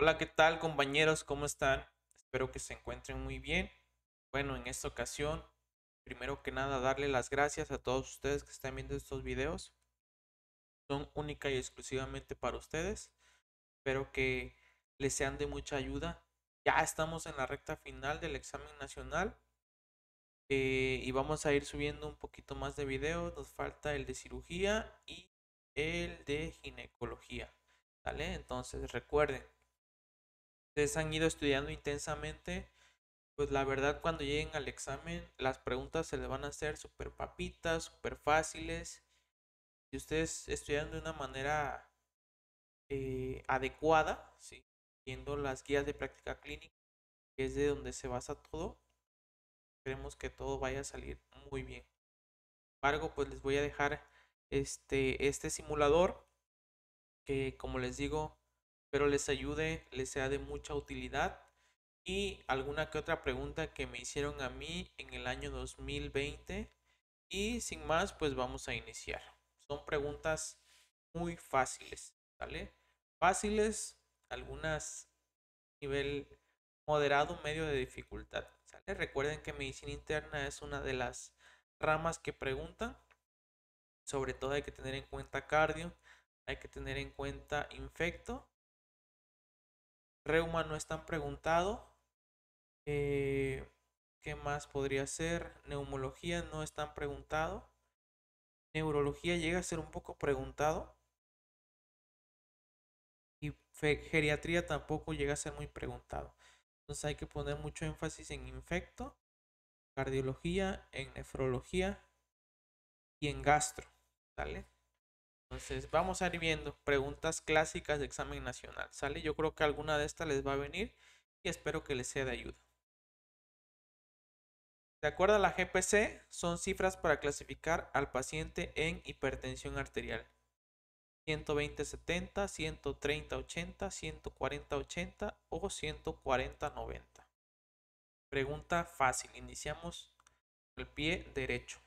Hola, ¿qué tal compañeros? ¿Cómo están? Espero que se encuentren muy bien. Bueno, en esta ocasión, primero que nada, darle las gracias a todos ustedes que están viendo estos videos. Son única y exclusivamente para ustedes. Espero que les sean de mucha ayuda. Ya estamos en la recta final del examen nacional. Eh, y vamos a ir subiendo un poquito más de videos. Nos falta el de cirugía y el de ginecología. Entonces recuerden, ustedes han ido estudiando intensamente, pues la verdad cuando lleguen al examen las preguntas se les van a hacer súper papitas, súper fáciles. Si ustedes estudian de una manera eh, adecuada, ¿sí? viendo las guías de práctica clínica, que es de donde se basa todo, creemos que todo vaya a salir muy bien. Sin embargo, pues les voy a dejar este, este simulador que como les digo pero les ayude, les sea de mucha utilidad y alguna que otra pregunta que me hicieron a mí en el año 2020. Y sin más, pues vamos a iniciar. Son preguntas muy fáciles, Fáciles, algunas nivel moderado, medio de dificultad, Recuerden que medicina interna es una de las ramas que preguntan. Sobre todo hay que tener en cuenta cardio, hay que tener en cuenta infecto Reuma no es tan preguntado. Eh, ¿Qué más podría ser? Neumología no es tan preguntado. Neurología llega a ser un poco preguntado. Y geriatría tampoco llega a ser muy preguntado. Entonces hay que poner mucho énfasis en infecto, cardiología, en nefrología y en gastro. Entonces, vamos a ir viendo preguntas clásicas de examen nacional, ¿sale? Yo creo que alguna de estas les va a venir y espero que les sea de ayuda. De acuerdo a la GPC, son cifras para clasificar al paciente en hipertensión arterial. 120-70, 130-80, 140-80 o 140-90. Pregunta fácil, iniciamos el pie derecho.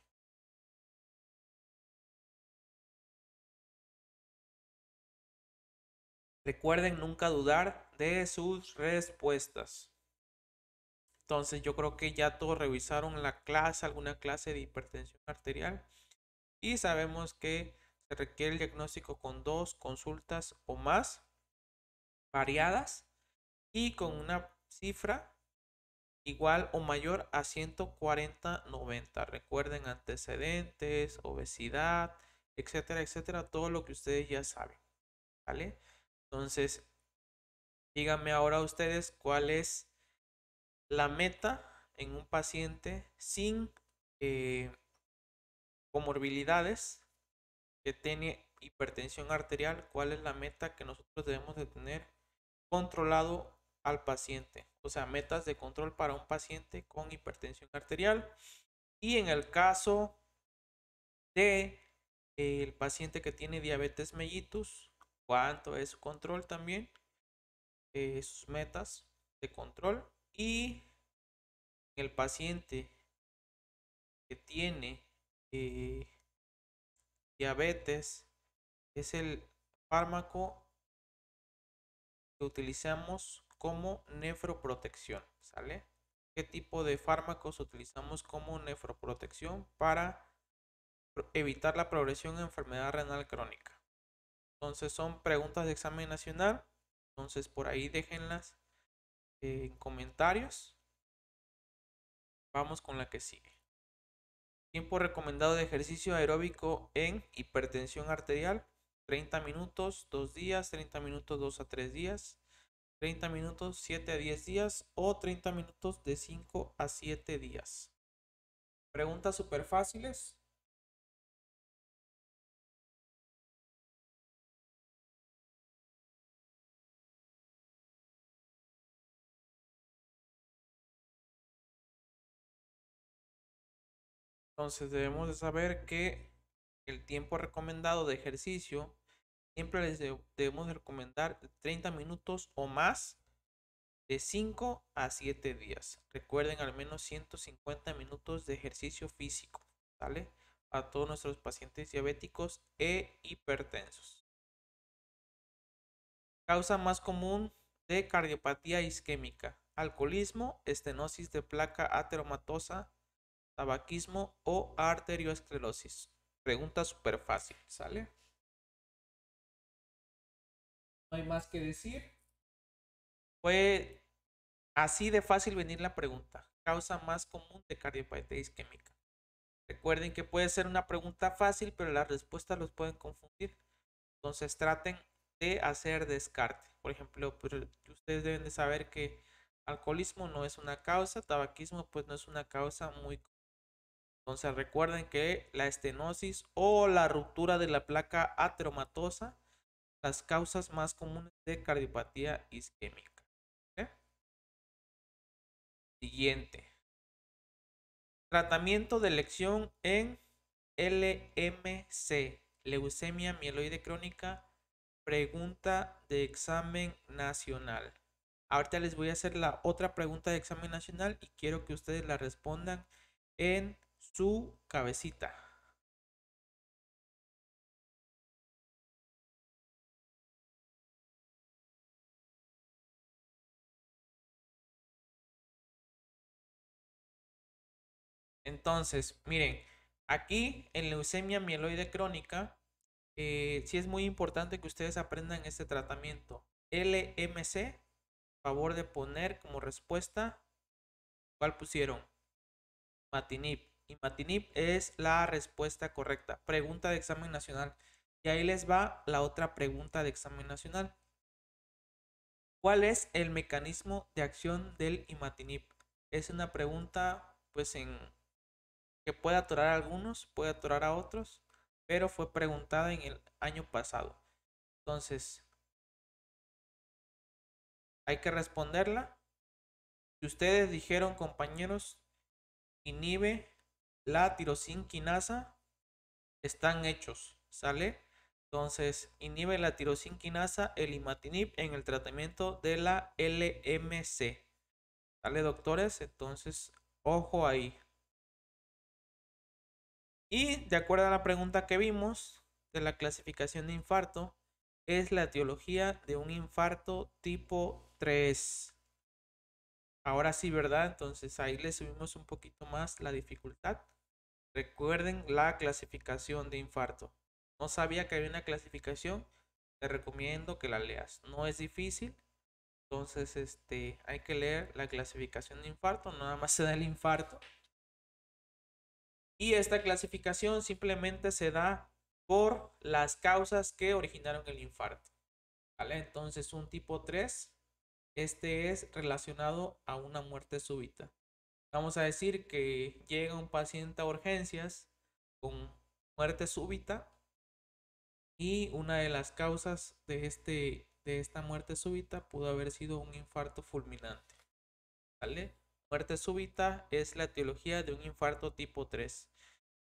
Recuerden nunca dudar de sus respuestas. Entonces yo creo que ya todos revisaron la clase, alguna clase de hipertensión arterial. Y sabemos que se requiere el diagnóstico con dos consultas o más variadas y con una cifra igual o mayor a 140-90. Recuerden antecedentes, obesidad, etcétera, etcétera, todo lo que ustedes ya saben. ¿Vale? Entonces, díganme ahora ustedes cuál es la meta en un paciente sin eh, comorbilidades que tiene hipertensión arterial, cuál es la meta que nosotros debemos de tener controlado al paciente. O sea, metas de control para un paciente con hipertensión arterial. Y en el caso de eh, el paciente que tiene diabetes mellitus, cuánto es su control también, eh, sus metas de control y el paciente que tiene eh, diabetes es el fármaco que utilizamos como nefroprotección, ¿sale? ¿Qué tipo de fármacos utilizamos como nefroprotección para evitar la progresión de enfermedad renal crónica? Entonces son preguntas de examen nacional. Entonces por ahí déjenlas en comentarios. Vamos con la que sigue. Tiempo recomendado de ejercicio aeróbico en hipertensión arterial. 30 minutos, 2 días, 30 minutos, 2 a 3 días, 30 minutos, 7 a 10 días o 30 minutos de 5 a 7 días. Preguntas súper fáciles. Entonces debemos de saber que el tiempo recomendado de ejercicio siempre les debemos de recomendar 30 minutos o más de 5 a 7 días. Recuerden al menos 150 minutos de ejercicio físico, ¿vale? A todos nuestros pacientes diabéticos e hipertensos. Causa más común de cardiopatía isquémica, alcoholismo, estenosis de placa ateromatosa, tabaquismo o arteriosclerosis? Pregunta súper fácil, ¿sale? No hay más que decir. Fue así de fácil venir la pregunta. Causa más común de cardiopatía isquémica. Recuerden que puede ser una pregunta fácil, pero las respuestas los pueden confundir. Entonces traten de hacer descarte. Por ejemplo, ustedes deben de saber que alcoholismo no es una causa, tabaquismo pues no es una causa muy común. Entonces recuerden que la estenosis o la ruptura de la placa ateromatosa, las causas más comunes de cardiopatía isquémica. Siguiente. Tratamiento de elección en LMC, leucemia mieloide crónica, pregunta de examen nacional. Ahorita les voy a hacer la otra pregunta de examen nacional y quiero que ustedes la respondan en su cabecita. Entonces, miren, aquí en leucemia mieloide crónica, eh, sí es muy importante que ustedes aprendan este tratamiento. LMC, favor de poner como respuesta, ¿cuál pusieron? Matinip. Imatinib es la respuesta correcta. Pregunta de examen nacional. Y ahí les va la otra pregunta de examen nacional. ¿Cuál es el mecanismo de acción del imatinib? Es una pregunta, pues, en que puede atorar a algunos, puede atorar a otros, pero fue preguntada en el año pasado. Entonces, hay que responderla. Si ustedes dijeron, compañeros, inhibe la tirosinquinasa están hechos, ¿sale? Entonces, inhibe la tirosinquinasa, el imatinib, en el tratamiento de la LMC. ¿Sale, doctores? Entonces, ojo ahí. Y de acuerdo a la pregunta que vimos de la clasificación de infarto, es la etiología de un infarto tipo 3. Ahora sí, ¿verdad? Entonces ahí le subimos un poquito más la dificultad. Recuerden la clasificación de infarto. No sabía que había una clasificación. Te recomiendo que la leas. No es difícil. Entonces, este, hay que leer la clasificación de infarto. Nada más se da el infarto. Y esta clasificación simplemente se da por las causas que originaron el infarto. Entonces, un tipo 3 este es relacionado a una muerte súbita. Vamos a decir que llega un paciente a urgencias con muerte súbita y una de las causas de, este, de esta muerte súbita pudo haber sido un infarto fulminante. Muerte súbita es la etiología de un infarto tipo 3.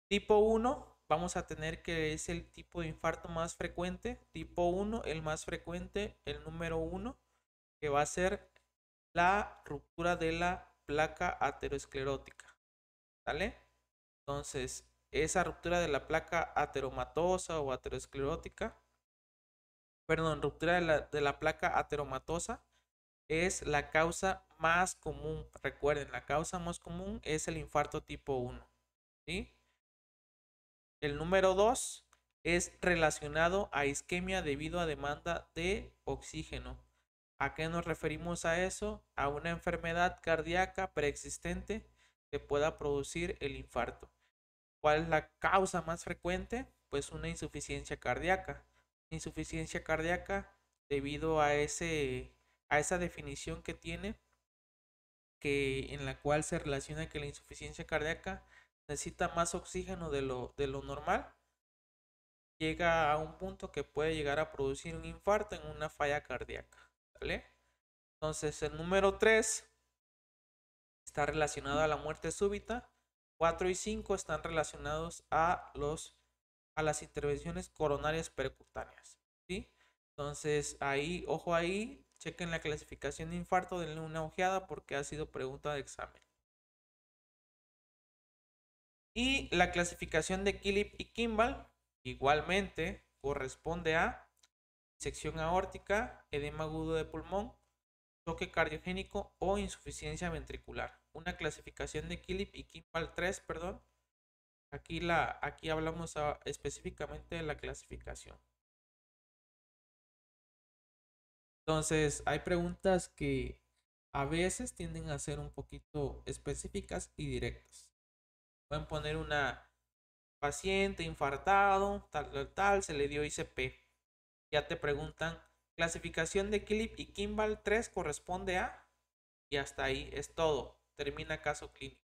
Tipo 1 vamos a tener que es el tipo de infarto más frecuente. Tipo 1, el más frecuente, el número 1 que va a ser la ruptura de la placa ateroesclerótica. ¿sale? Entonces, esa ruptura de la placa ateromatosa o ateroesclerótica, perdón, ruptura de la, de la placa ateromatosa es la causa más común. Recuerden, la causa más común es el infarto tipo 1. ¿sí? El número 2 es relacionado a isquemia debido a demanda de oxígeno. ¿A qué nos referimos a eso? A una enfermedad cardíaca preexistente que pueda producir el infarto. ¿Cuál es la causa más frecuente? Pues una insuficiencia cardíaca. Insuficiencia cardíaca debido a, ese, a esa definición que tiene, que, en la cual se relaciona que la insuficiencia cardíaca necesita más oxígeno de lo, de lo normal, llega a un punto que puede llegar a producir un infarto en una falla cardíaca. Entonces, el número 3 está relacionado a la muerte súbita. 4 y 5 están relacionados a, los, a las intervenciones coronarias percutáneas. Entonces, ahí, ojo ahí, chequen la clasificación de infarto, de una ojeada porque ha sido pregunta de examen. Y la clasificación de Killip y Kimball igualmente corresponde a sección aórtica, edema agudo de pulmón, toque cardiogénico o insuficiencia ventricular. Una clasificación de Kilip y Kimball 3, perdón. Aquí, aquí hablamos ah, específicamente de la clasificación. Entonces, hay preguntas que a veces tienden a ser un poquito específicas y directas. Pueden poner una paciente infartado, tal, tal, tal, se le dio ICP ya te preguntan, clasificación de KILIP y Kimball 3 corresponde a... Y hasta ahí es todo. Termina caso clínico.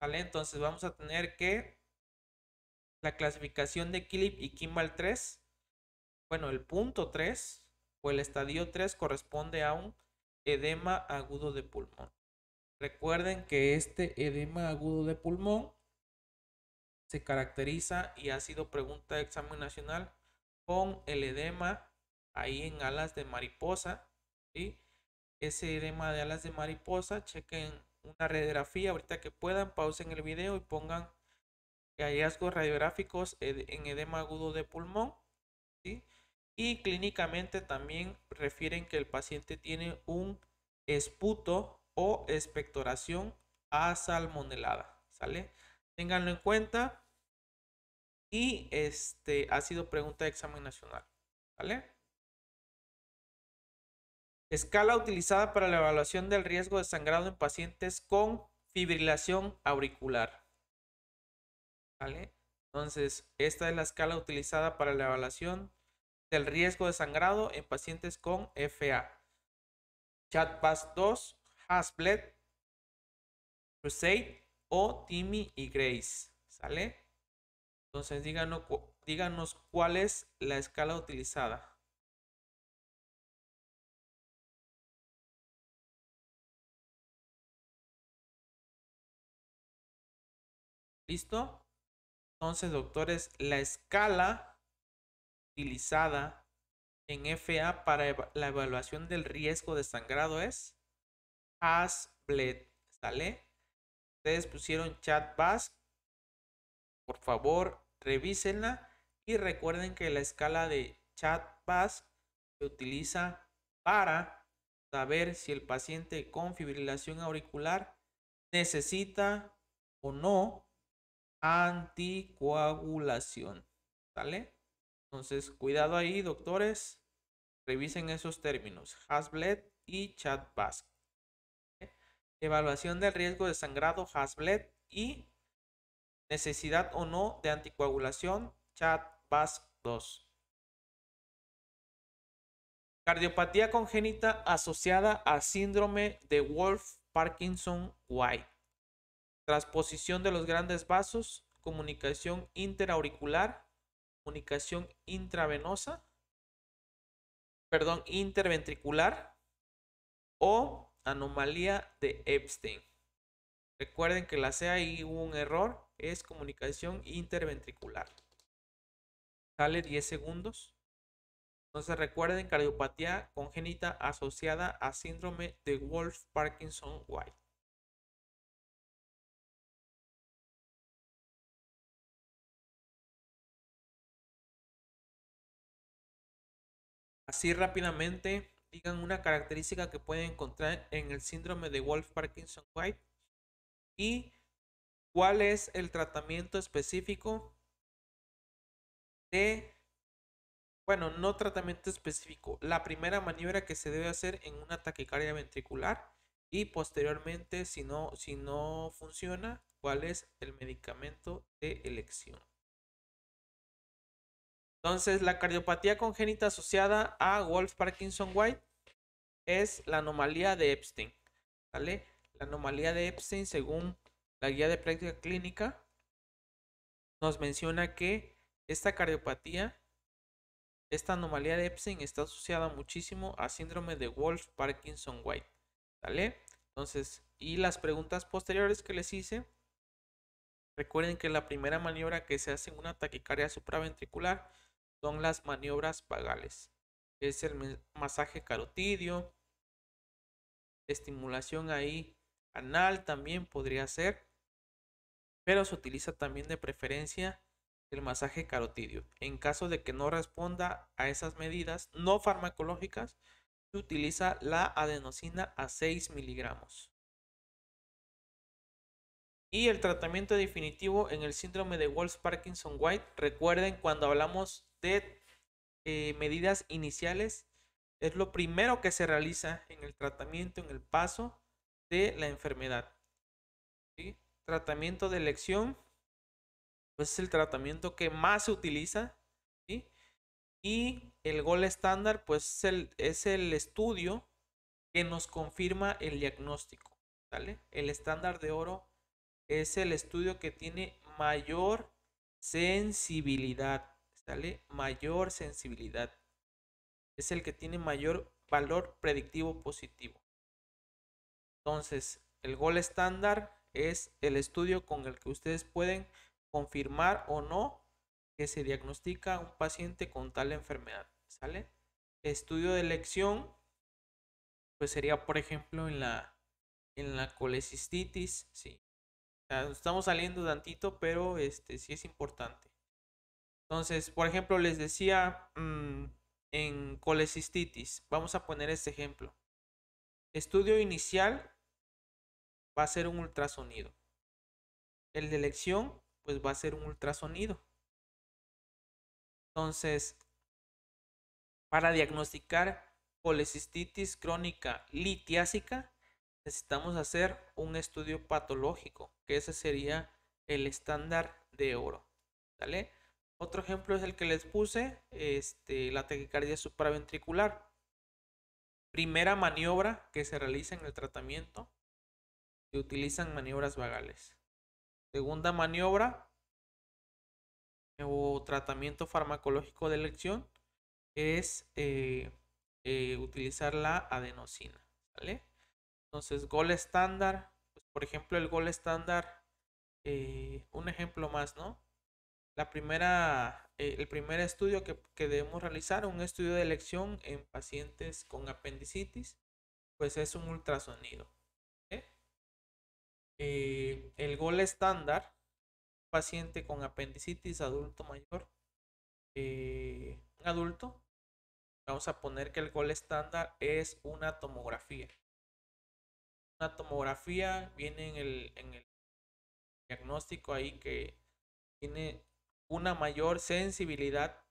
¿Vale? Entonces vamos a tener que la clasificación de KILIP y Kimball 3, bueno, el punto 3 o el estadio 3 corresponde a un edema agudo de pulmón. Recuerden que este edema agudo de pulmón se caracteriza y ha sido pregunta de examen nacional con el edema ahí en alas de mariposa. ¿sí? Ese edema de alas de mariposa, chequen una radiografía ahorita que puedan, pausen el video y pongan hallazgos radiográficos en edema agudo de pulmón. Y clínicamente también refieren que el paciente tiene un esputo o expectoración salmonelada, ¿Sale? Ténganlo en cuenta y este, ha sido pregunta de examen nacional. ¿Vale? Escala utilizada para la evaluación del riesgo de sangrado en pacientes con fibrilación auricular. ¿Vale? Entonces, esta es la escala utilizada para la evaluación del riesgo de sangrado en pacientes con FA. Chatpass 2, Hasblet, Crusade o Timmy y Grace. ¿Sale? Entonces díganos, cuál es la escala utilizada. ¿Listo? Entonces, doctores, la escala utilizada en FA para la evaluación del riesgo de sangrado es HASBLED, ¿sale? Ustedes pusieron chat por favor, revísenla y recuerden que la escala de Chatbus se utiliza para saber si el paciente con fibrilación auricular necesita o no anticoagulación. ¿Sale? Entonces, cuidado ahí, doctores. Revisen esos términos, Hasblet y Chatbus ¿Eh? Evaluación del riesgo de sangrado, Hasblet y Necesidad o no de anticoagulación, chat VAS2. Cardiopatía congénita asociada a síndrome de Wolf-Parkinson-White. Transposición de los grandes vasos, comunicación interauricular, comunicación intravenosa, perdón, interventricular o anomalía de Epstein. Recuerden que la C hubo un error es comunicación interventricular. Sale 10 segundos. Entonces recuerden cardiopatía congénita asociada a síndrome de Wolf Parkinson White. Así rápidamente digan una característica que pueden encontrar en el síndrome de Wolf Parkinson White y cuál es el tratamiento específico de, bueno, no tratamiento específico, la primera maniobra que se debe hacer en una taquicardia ventricular y posteriormente, si no, si no funciona, cuál es el medicamento de elección. Entonces, la cardiopatía congénita asociada a Wolf Parkinson White es la anomalía de Epstein. La anomalía de Epstein, según la guía de práctica clínica nos menciona que esta cardiopatía, esta anomalía de Epstein está asociada muchísimo a síndrome de Wolf-Parkinson-White. ¿Vale? Entonces, y las preguntas posteriores que les hice, recuerden que la primera maniobra que se hace en una taquicardia supraventricular son las maniobras vagales, es el masaje carotidio, estimulación ahí anal también podría ser pero se utiliza también de preferencia el masaje carotidio. En caso de que no responda a esas medidas no farmacológicas, se utiliza la adenosina a 6 miligramos. Y el tratamiento definitivo en el síndrome de Wolf Parkinson White. Recuerden cuando hablamos de eh, medidas iniciales, es lo primero que se realiza en el tratamiento, en el paso de la enfermedad. ¿Sí? tratamiento de elección, pues es el tratamiento que más se utiliza. ¿sí? Y el gol estándar, pues es el, es el estudio que nos confirma el diagnóstico. ¿sale? El estándar de oro es el estudio que tiene mayor sensibilidad. ¿Sale? Mayor sensibilidad. Es el que tiene mayor valor predictivo positivo. Entonces, el gol estándar es el estudio con el que ustedes pueden confirmar o no que se diagnostica un paciente con tal enfermedad. ¿Sale? Estudio de elección, pues sería, por ejemplo, en la, en la colecistitis, sí. estamos saliendo tantito, pero este sí es importante. Entonces, por ejemplo, les decía mm, en colecistitis, vamos a poner este ejemplo. Estudio inicial va a ser un ultrasonido. El de elección, pues va a ser un ultrasonido. Entonces, para diagnosticar policistitis crónica litiásica, necesitamos hacer un estudio patológico, que ese sería el estándar de oro. Otro ejemplo es el que les puse, este, la taquicardia supraventricular. Primera maniobra que se realiza en el tratamiento utilizan maniobras vagales. Segunda maniobra o tratamiento farmacológico de elección es eh, eh, utilizar la adenosina. Entonces, gol estándar, pues, por ejemplo, el gol estándar, eh, un ejemplo más, ¿no? La primera, el primer estudio que, que debemos realizar, un estudio de elección en pacientes con apendicitis, pues es un ultrasonido. Eh, el gol estándar, paciente con apendicitis adulto mayor, un eh, adulto, vamos a poner que el gol estándar es una tomografía. Una tomografía viene en el, diagnóstico ahí que tiene una mayor sensibilidad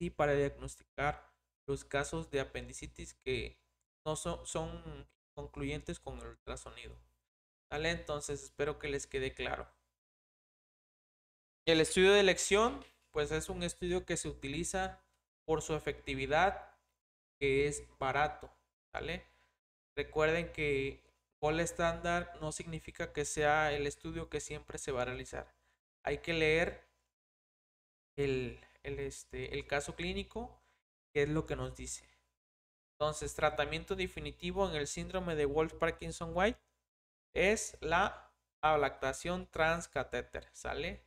y para diagnosticar los casos de apendicitis que no son, son concluyentes con el ultrasonido. ¿Vale? Entonces espero que les quede claro. El estudio de elección, pues es un estudio que se utiliza por su efectividad, que es barato, Recuerden que gol estándar no significa que sea el estudio que siempre se va a realizar. Hay que leer el, este, el caso clínico, que es lo que nos dice. Entonces, tratamiento definitivo en el síndrome de Wolf-Parkinson-White es la ablactación transcatéter, ¿sale?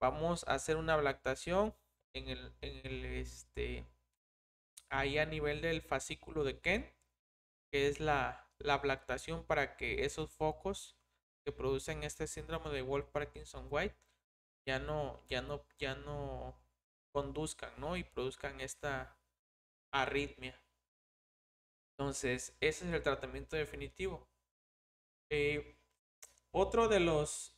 Vamos a hacer una ablactación en el, en este, ahí a nivel del fascículo de Kent que es la, la ablactación para que esos focos que producen este síndrome de Wolf Parkinson White ya no, ya no, ya no conduzcan, ¿no? Y produzcan esta arritmia. Entonces, ese es el tratamiento definitivo. Eh, otro de los,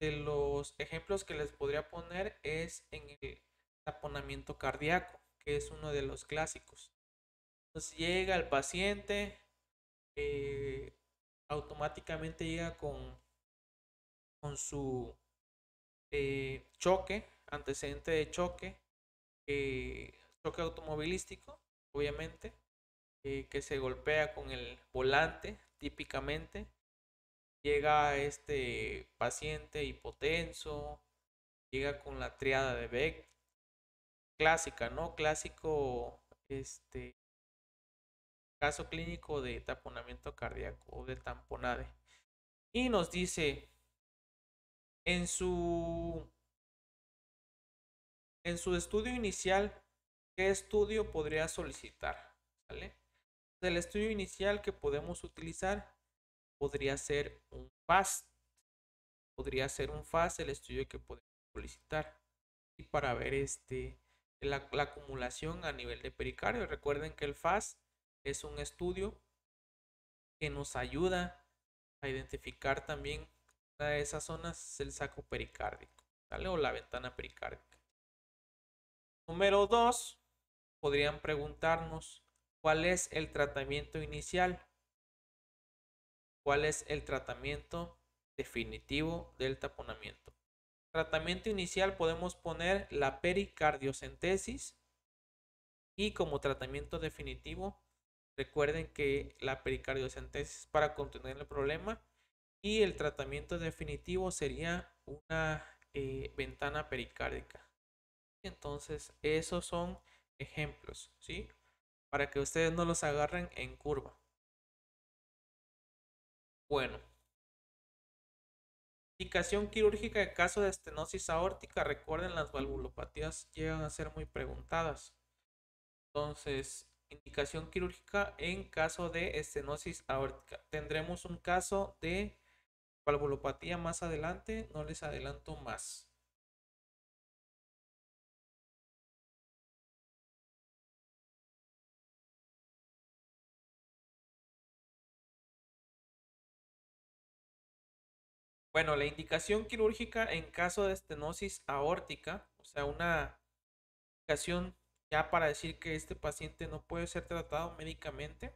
de los ejemplos que les podría poner es en el taponamiento cardíaco, que es uno de los clásicos. Entonces llega el paciente, eh, automáticamente llega con, su eh, choque, antecedente de choque, choque automovilístico, obviamente, que se golpea con el volante típicamente llega este paciente hipotenso, llega con la triada de Beck, clásica, ¿no? Clásico, este, caso clínico de taponamiento cardíaco o de tamponade. Y nos dice, en su, en su estudio inicial, ¿qué estudio podría solicitar? ¿Vale? El estudio inicial que podemos utilizar podría ser un FAST. Podría ser un FAST el estudio que podemos solicitar. Y para ver este, la, acumulación a nivel de pericardio. Recuerden que el FAST es un estudio que nos ayuda a identificar también una de esas zonas, el saco pericárdico, ¿vale? O la ventana pericárdica. Número 2, podrían preguntarnos cuál es el tratamiento inicial cuál es el tratamiento definitivo del taponamiento. Tratamiento inicial podemos poner la pericardiocentesis y como tratamiento definitivo recuerden que la pericardiocentesis para contener el problema y el tratamiento definitivo sería una eh, ventana pericárdica. Entonces esos son ejemplos, ¿sí? Para que ustedes no los agarren en curva. Bueno. Indicación quirúrgica en caso de estenosis aórtica. Recuerden, las valvulopatías llegan a ser muy preguntadas. Entonces, indicación quirúrgica en caso de estenosis aórtica. Tendremos un caso de valvulopatía más adelante. No les adelanto más. Bueno, la indicación quirúrgica en caso de estenosis aórtica, o sea, una indicación ya para decir que este paciente no puede ser tratado médicamente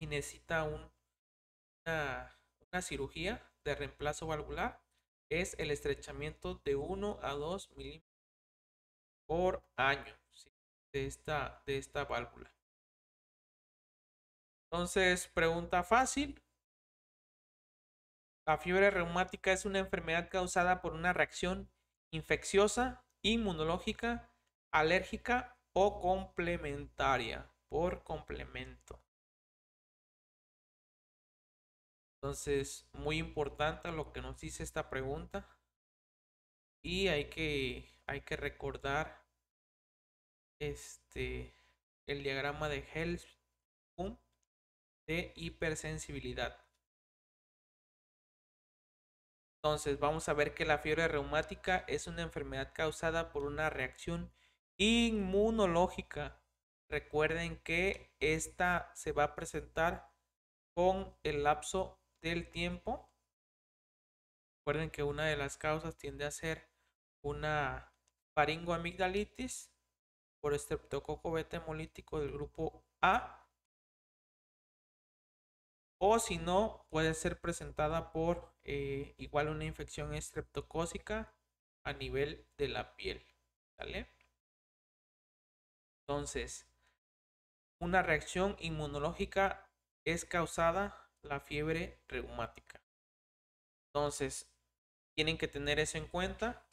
y necesita una, cirugía de reemplazo valvular, es el estrechamiento de 1 a 2 milímetros por año de, esta, de esta válvula. Entonces, pregunta fácil, la fiebre reumática es una enfermedad causada por una reacción infecciosa, inmunológica, alérgica o complementaria, por complemento. Entonces, muy importante lo que nos dice esta pregunta. Y hay que, recordar este, el diagrama de Helm de hipersensibilidad. Entonces vamos a ver que la fiebre reumática es una enfermedad causada por una reacción inmunológica. Recuerden que esta se va a presentar con el lapso del tiempo. Recuerden que una de las causas tiende a ser una faringoamigdalitis por estreptococo beta hemolítico del grupo A. O si no, puede ser presentada por eh, igual una infección estreptocócica a nivel de la piel. Entonces, una reacción inmunológica es causada la fiebre reumática. Entonces, tienen que tener eso en cuenta.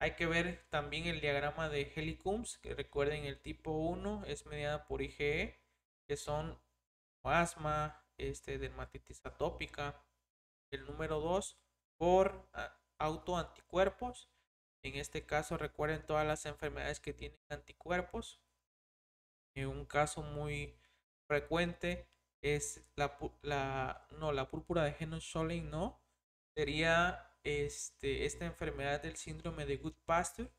Hay que ver también el diagrama de Helicums, que recuerden el tipo 1 es mediada por IgE, que son asma, este, dermatitis atópica, el número 2 por ah, autoanticuerpos. En este caso recuerden todas las enfermedades que tienen anticuerpos. En un caso muy frecuente es la, no, la púrpura de Henoch-Schönlein no. Sería este, esta enfermedad del síndrome de Good Pasture.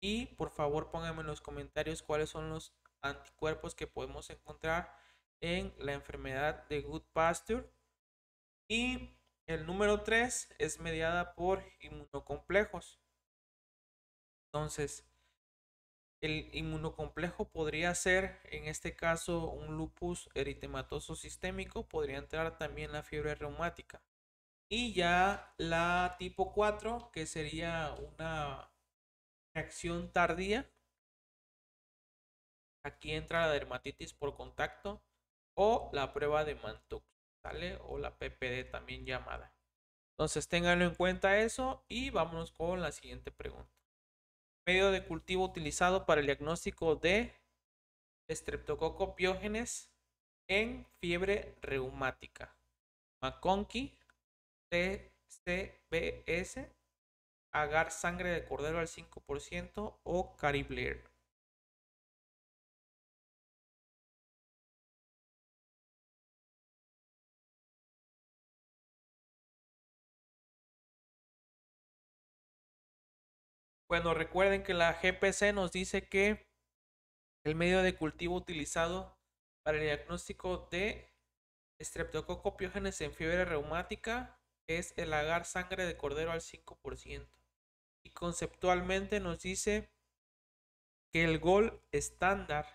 Y por favor pónganme en los comentarios cuáles son los anticuerpos que podemos encontrar en la enfermedad de Good Pasture. Y el número 3 es mediada por inmunocomplejos. Entonces, el inmunocomplejo podría ser, en este caso, un lupus eritematoso sistémico, podría entrar también la fiebre reumática. Y ya la tipo 4, que sería una reacción tardía. Aquí entra la dermatitis por contacto o la prueba de Mantoux. O la PPD también llamada. Entonces tenganlo en cuenta eso y vámonos con la siguiente pregunta. Medio de cultivo utilizado para el diagnóstico de estreptococo en fiebre reumática. McConkie, TCBS, agar sangre de cordero al 5% o Blair. Bueno, recuerden que la GPC nos dice que el medio de cultivo utilizado para el diagnóstico de estreptococo en fiebre reumática es el agar sangre de cordero al 5%. Y conceptualmente nos dice que el gol estándar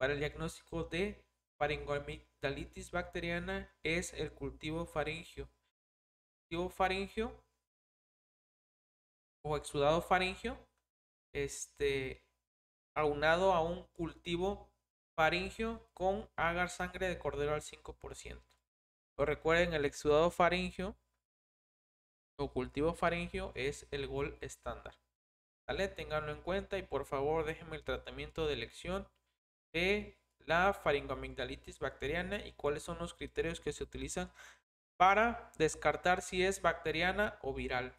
para el diagnóstico de faringomitalitis bacteriana es el cultivo faringio. El cultivo faringio o exudado faringio, este, aunado a un cultivo faringio con agar sangre de cordero al 5%. Pero recuerden, el exudado faringio o cultivo faringio es el gol estándar. Ténganlo en cuenta y por favor déjenme el tratamiento de elección de la faringoamigdalitis bacteriana y cuáles son los criterios que se utilizan para descartar si es bacteriana o viral.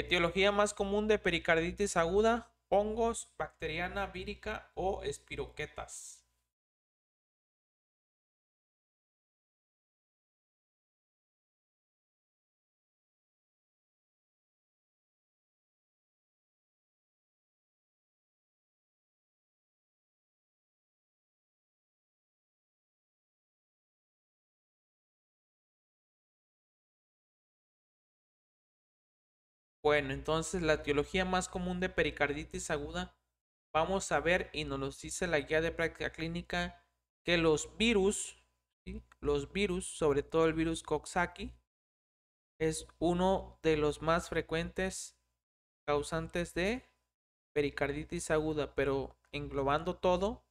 Etiología más común de pericarditis aguda, hongos, bacteriana vírica o espiroquetas. Bueno, entonces la etiología más común de pericarditis aguda, vamos a ver y nos lo dice la guía de práctica clínica que los virus, los virus, sobre todo el virus Coxsackie, es uno de los más frecuentes causantes de pericarditis aguda, pero englobando todo,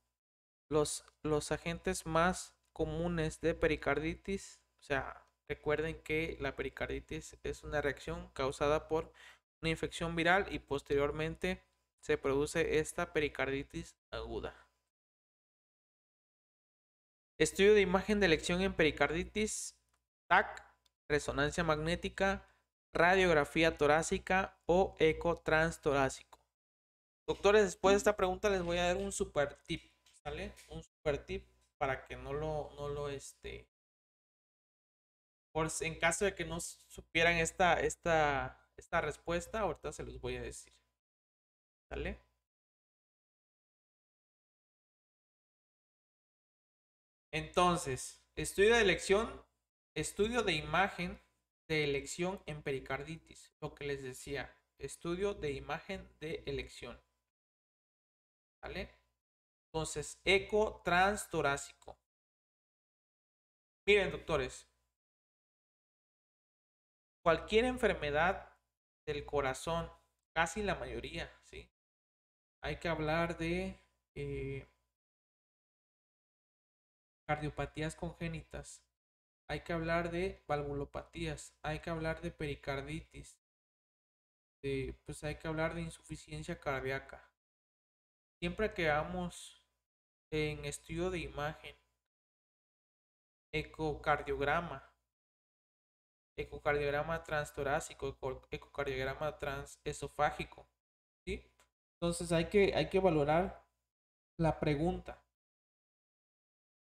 los, los agentes más comunes de pericarditis, o sea, Recuerden que la pericarditis es una reacción causada por una infección viral y posteriormente se produce esta pericarditis aguda. Estudio de imagen de elección en pericarditis, TAC, resonancia magnética, radiografía torácica o eco transtorácico. Doctores, después de esta pregunta les voy a dar un super tip, ¿sale? Un super tip para que no lo, no lo, este, en caso de que no supieran esta, respuesta, ahorita se los voy a decir. ¿Sale? Entonces, estudio de elección, estudio de imagen de elección en pericarditis, lo que les decía, estudio de imagen de elección. ¿sale? Entonces, eco transtorácico. Miren, doctores, cualquier enfermedad del corazón, casi la mayoría, ¿sí? Hay que hablar de eh, cardiopatías congénitas, hay que hablar de valvulopatías, hay que hablar de pericarditis, pues hay que hablar de insuficiencia cardíaca. Siempre que vamos en estudio de imagen, ecocardiograma, ecocardiograma transtorácico, ecocardiograma transesofágico. Entonces hay que, hay que valorar la pregunta.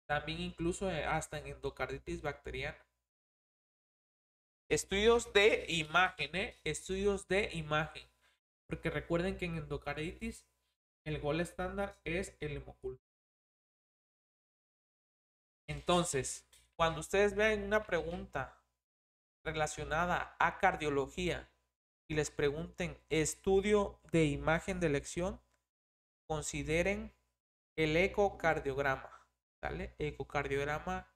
También incluso eh, hasta en endocarditis bacteriana. Estudios de imagen, ¿eh? estudios de imagen. Porque recuerden que en endocarditis el gol estándar es el hemoculto. Entonces, cuando ustedes vean una pregunta relacionada a cardiología y les pregunten estudio de imagen de elección, consideren el ecocardiograma, ¿vale? Ecocardiograma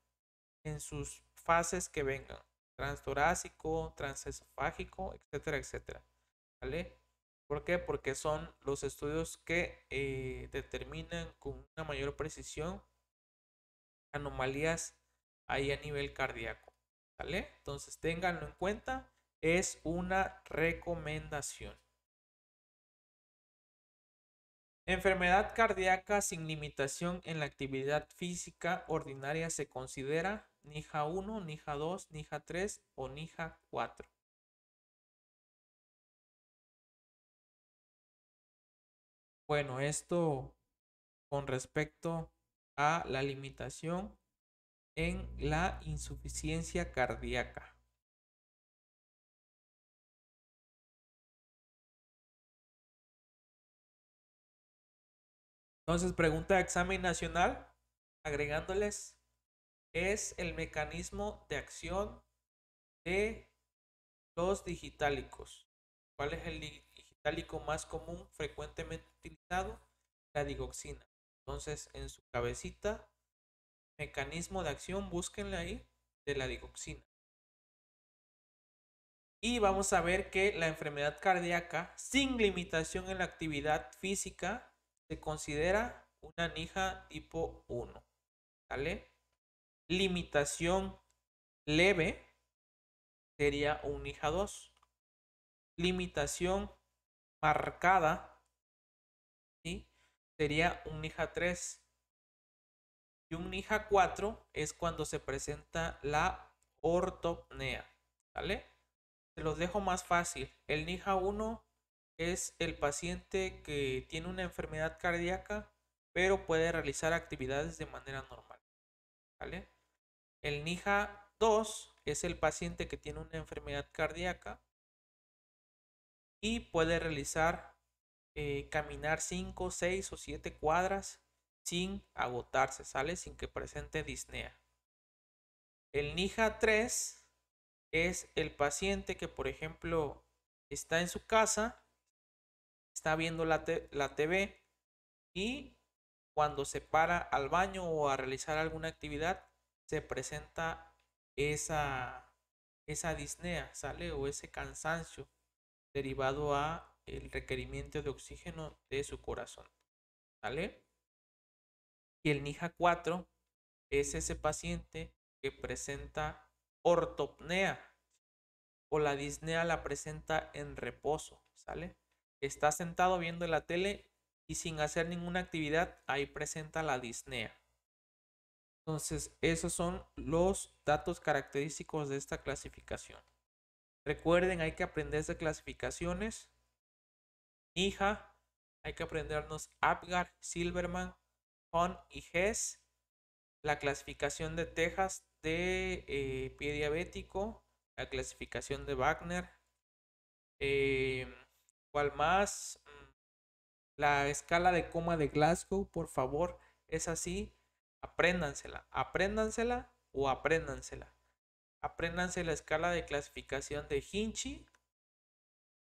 en sus fases que vengan, transtorácico, transesofágico, etcétera, etcétera, ¿vale? ¿Por qué? Porque son los estudios que eh, determinan con una mayor precisión anomalías ahí a nivel cardíaco. ¿Vale? Entonces ténganlo en cuenta. Es una recomendación. Enfermedad cardíaca sin limitación en la actividad física ordinaria se considera NIJA 1, NIJA 2, NIJA 3 o NIJA 4. Bueno, esto con respecto a la limitación en la insuficiencia cardíaca. Entonces, pregunta de examen nacional, agregándoles, es el mecanismo de acción de los digitálicos. ¿Cuál es el digitálico más común frecuentemente utilizado? La digoxina. Entonces, en su cabecita mecanismo de acción, búsquenle ahí, de la digoxina. Y vamos a ver que la enfermedad cardíaca, sin limitación en la actividad física, se considera una NIJA tipo 1. ¿Vale? Limitación leve sería un NIJA 2. Limitación marcada ¿sí? sería un NIJA 3. Y un Nija 4 es cuando se presenta la ortopnea. ¿Vale? Se los dejo más fácil. El Nija 1 es el paciente que tiene una enfermedad cardíaca, pero puede realizar actividades de manera normal. El Nija 2 es el paciente que tiene una enfermedad cardíaca y puede realizar eh, caminar 5, 6 o 7 cuadras sin agotarse, ¿sale? Sin que presente disnea. El NIHA 3 es el paciente que, por ejemplo, está en su casa, está viendo la, TV y cuando se para al baño o a realizar alguna actividad, se presenta esa, disnea, ¿sale? O ese cansancio derivado a el requerimiento de oxígeno de su corazón, ¿sale? Y el NIJA 4 es ese paciente que presenta ortopnea o la disnea la presenta en reposo, ¿sale? Está sentado viendo la tele y sin hacer ninguna actividad, ahí presenta la disnea. Entonces, esos son los datos característicos de esta clasificación. Recuerden, hay que aprenderse clasificaciones. Nija, hay que aprendernos Apgar, Silverman, y Hess. La clasificación de Texas de eh, pie diabético. La clasificación de Wagner. Eh, más? Mm, la escala de coma de Glasgow, por favor, es así. Apréndansela, apréndansela o apréndansela. Apréndanse la escala de clasificación de Hinchy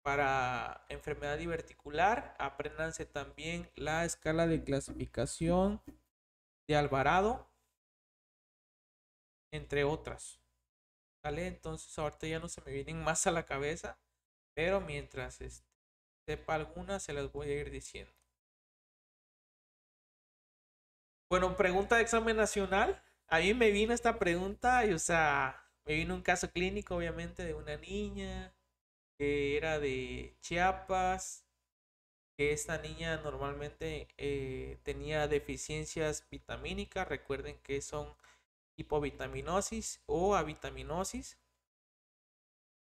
para enfermedad diverticular. Apréndanse también la escala de clasificación de Alvarado, entre otras. ¿Vale? Entonces ahorita ya no se me vienen más a la cabeza, pero mientras este, sepa algunas se las voy a ir diciendo. Bueno, pregunta de examen nacional. A mí me vino esta pregunta y, o sea, me vino un caso clínico, obviamente, de una niña que era de Chiapas, que esta niña normalmente eh, tenía deficiencias vitamínicas, recuerden que son hipovitaminosis o avitaminosis,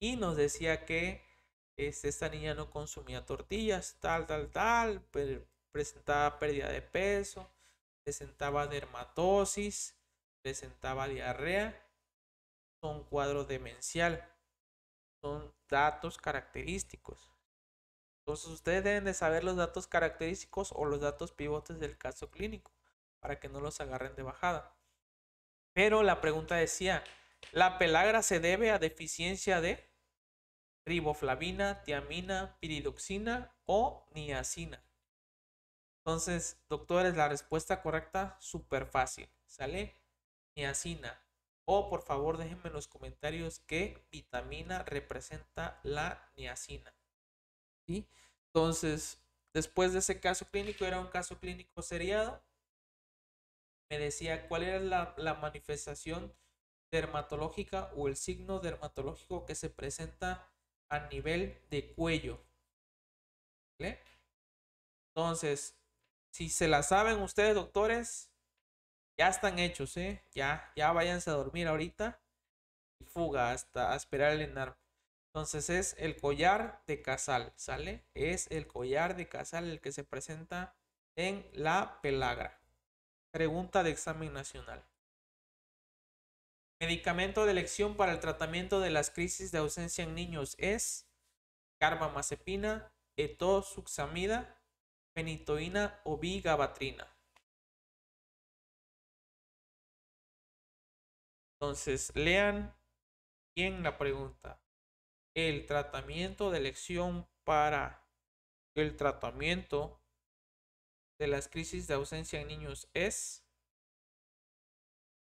y nos decía que este, esta niña no consumía tortillas, tal, tal, tal, presentaba pérdida de peso, presentaba dermatosis, presentaba diarrea, son cuadro demencial son datos característicos. Entonces ustedes deben de saber los datos característicos o los datos pivotes del caso clínico para que no los agarren de bajada. Pero la pregunta decía, ¿la pelagra se debe a deficiencia de riboflavina, tiamina, piridoxina o niacina? Entonces, doctores, la respuesta correcta, súper fácil, ¿sale? Niacina. O por favor déjenme en los comentarios qué vitamina representa la niacina. Entonces, después de ese caso clínico, era un caso clínico seriado, me decía cuál era la, manifestación dermatológica o el signo dermatológico que se presenta a nivel de cuello. Entonces, si se la saben ustedes, doctores, ya están hechos, ¿eh? Ya, ya váyanse a dormir ahorita. Y fuga hasta esperar el enarme. Entonces es el collar de casal, ¿sale? Es el collar de casal el que se presenta en la pelagra. Pregunta de examen nacional. Medicamento de elección para el tratamiento de las crisis de ausencia en niños es carbamazepina, etosuxamida, fenitoína o bigabatrina. Entonces, lean bien la pregunta. El tratamiento de elección para el tratamiento de las crisis de ausencia en niños es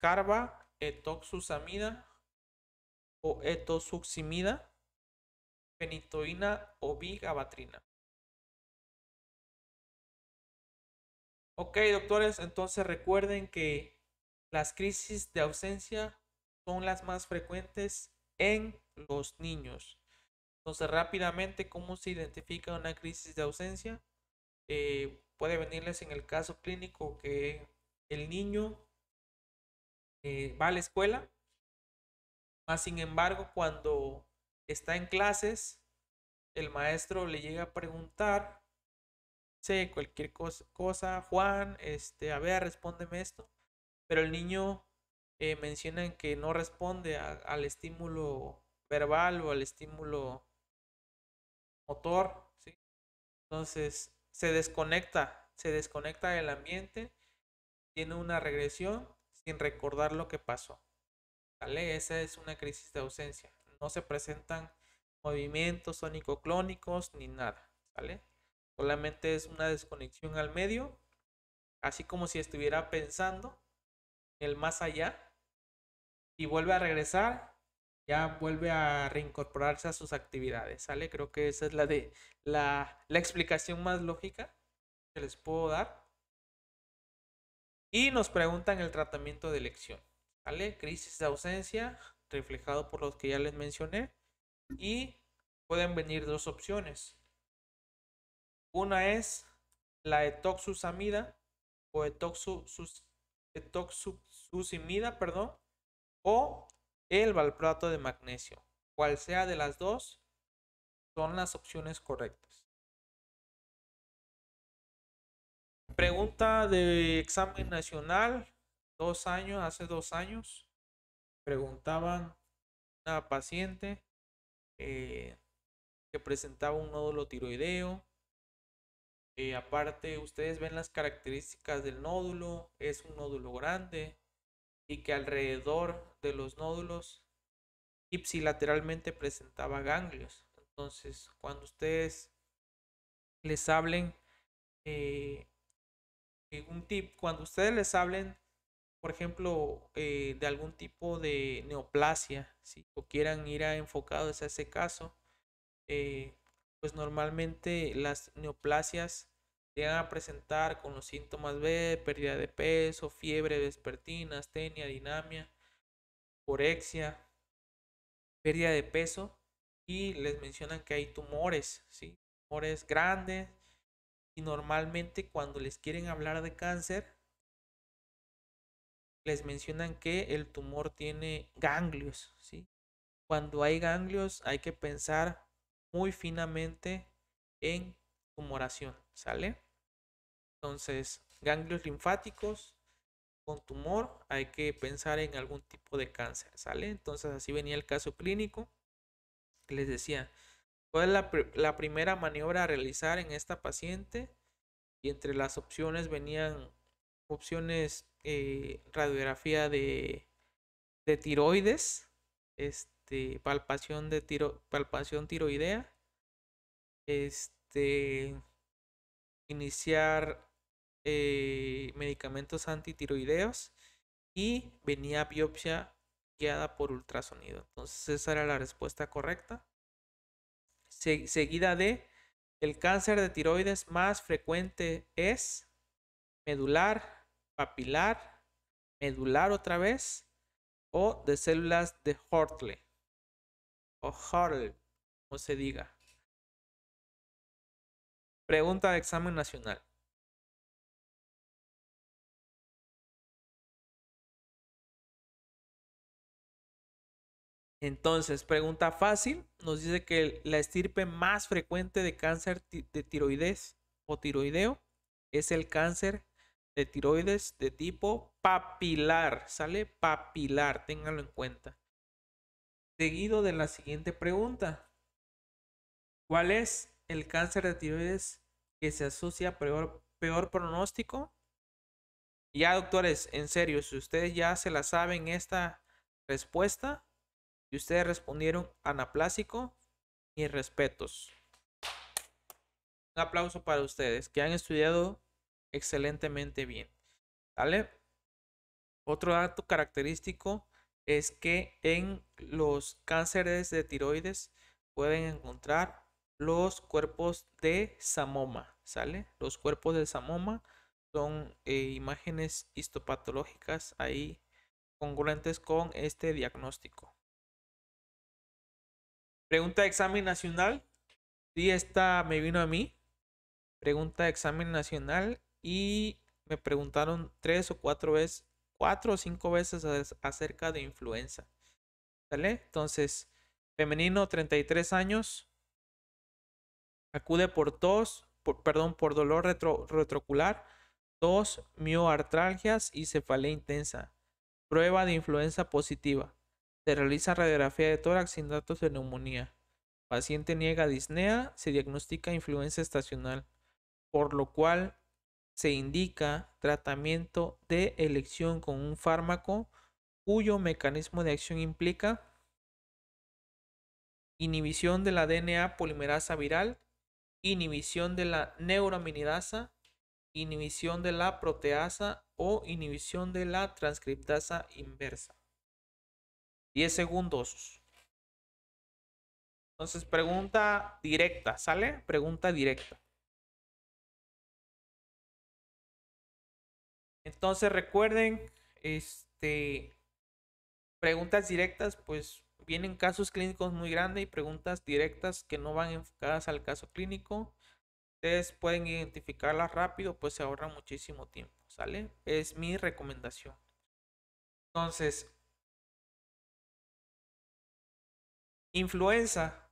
carba, etoxusamida o etosuximida, fenitoína o bigabatrina. Ok, doctores, entonces recuerden que las crisis de ausencia son las más frecuentes en los niños. Entonces rápidamente, ¿cómo se identifica una crisis de ausencia? Eh, puede venirles en el caso clínico que el niño eh, va a la escuela, más sin embargo cuando está en clases, el maestro le llega a preguntar, sé, cualquier cosa, Juan, este, a ver, respóndeme esto pero el niño eh, menciona que no responde al estímulo verbal o al estímulo motor, ¿sí? Entonces se desconecta, se desconecta del ambiente, tiene una regresión sin recordar lo que pasó. ¿Vale? Esa es una crisis de ausencia. No se presentan movimientos sónico-clónicos ni nada, ¿vale? Solamente es una desconexión al medio, así como si estuviera pensando, el más allá y vuelve a regresar, ya vuelve a reincorporarse a sus actividades, ¿sale? Creo que esa es la de la, explicación más lógica que les puedo dar. Y nos preguntan el tratamiento de elección, sale Crisis de ausencia, reflejado por los que ya les mencioné. Y pueden venir dos opciones. Una es la etoxusamida o etoxus Toxusimida, perdón, o el valproato de magnesio. Cual sea de las dos, son las opciones correctas. Pregunta de examen nacional, dos años, hace dos años, preguntaban a una paciente eh, que presentaba un nódulo tiroideo, eh, aparte, ustedes ven las características del nódulo, es un nódulo grande y que alrededor de los nódulos ipsilateralmente presentaba ganglios. Entonces, cuando ustedes les hablen, eh, eh tip, cuando ustedes les hablen, por ejemplo, eh, de algún tipo de neoplasia, si quieran ir a enfocados a ese caso, pues normalmente las neoplasias llegan a presentar con los síntomas B, pérdida de peso, fiebre vespertina, astenia, dinamia, orexia, pérdida de peso y les mencionan que hay tumores, ¿sí? tumores grandes y normalmente cuando les quieren hablar de cáncer les mencionan que el tumor tiene ganglios, ¿sí? Cuando hay ganglios hay que pensar muy finamente en tumoración, ¿sale? Entonces, ganglios linfáticos con tumor, hay que pensar en algún tipo de cáncer, ¿sale? Entonces, así venía el caso clínico. Les decía, ¿cuál es la, primera maniobra a realizar en esta paciente? Y entre las opciones venían opciones eh, radiografía de, de tiroides, este, este, palpación de palpación tiroidea, este, iniciar eh, medicamentos antitiroideos y venía biopsia guiada por ultrasonido. Entonces esa era la respuesta correcta. seguida de el cáncer de tiroides más frecuente es medular, papilar, medular otra vez o de células de Hortley o no como se diga. Pregunta de examen nacional. Entonces, pregunta fácil, nos dice que la estirpe más frecuente de cáncer de tiroides o tiroideo es el cáncer de tiroides de tipo papilar, ¿sale? Papilar, ténganlo en cuenta seguido de la siguiente pregunta. ¿Cuál es el cáncer de tiroides que se asocia a peor, pronóstico? Ya, doctores, en serio, si ustedes ya se la saben esta respuesta y ustedes respondieron anaplásico, y respetos. Un aplauso para ustedes que han estudiado excelentemente bien. ¿Vale? Otro dato característico es que en los cánceres de tiroides pueden encontrar los cuerpos de samoma, ¿sale? Los cuerpos de samoma son eh, imágenes histopatológicas ahí congruentes con este diagnóstico. Pregunta de examen nacional. Sí, esta me vino a mí. Pregunta de examen nacional y me preguntaron tres o cuatro veces cuatro o cinco veces acerca de influenza. ¿Sale? Entonces, femenino, 33 años, acude por tos, perdón, por dolor retro, retrocular, tos, mioartralgias y cefalea intensa. Prueba de influenza positiva. Se realiza radiografía de tórax sin datos de neumonía. Paciente niega disnea, se diagnostica influenza estacional, por lo cual se indica tratamiento de elección con un fármaco cuyo mecanismo de acción implica inhibición de la DNA polimerasa viral, inhibición de la neuraminidasa, inhibición de la proteasa o inhibición de la transcriptasa inversa. 10 segundos. Entonces, pregunta directa, ¿sale? Pregunta directa. Entonces recuerden, este, preguntas directas, pues vienen casos clínicos muy grandes y preguntas directas que no van enfocadas al caso clínico. Ustedes pueden identificarlas rápido, pues se ahorra muchísimo tiempo, ¿sale? Es mi recomendación. Entonces, influenza,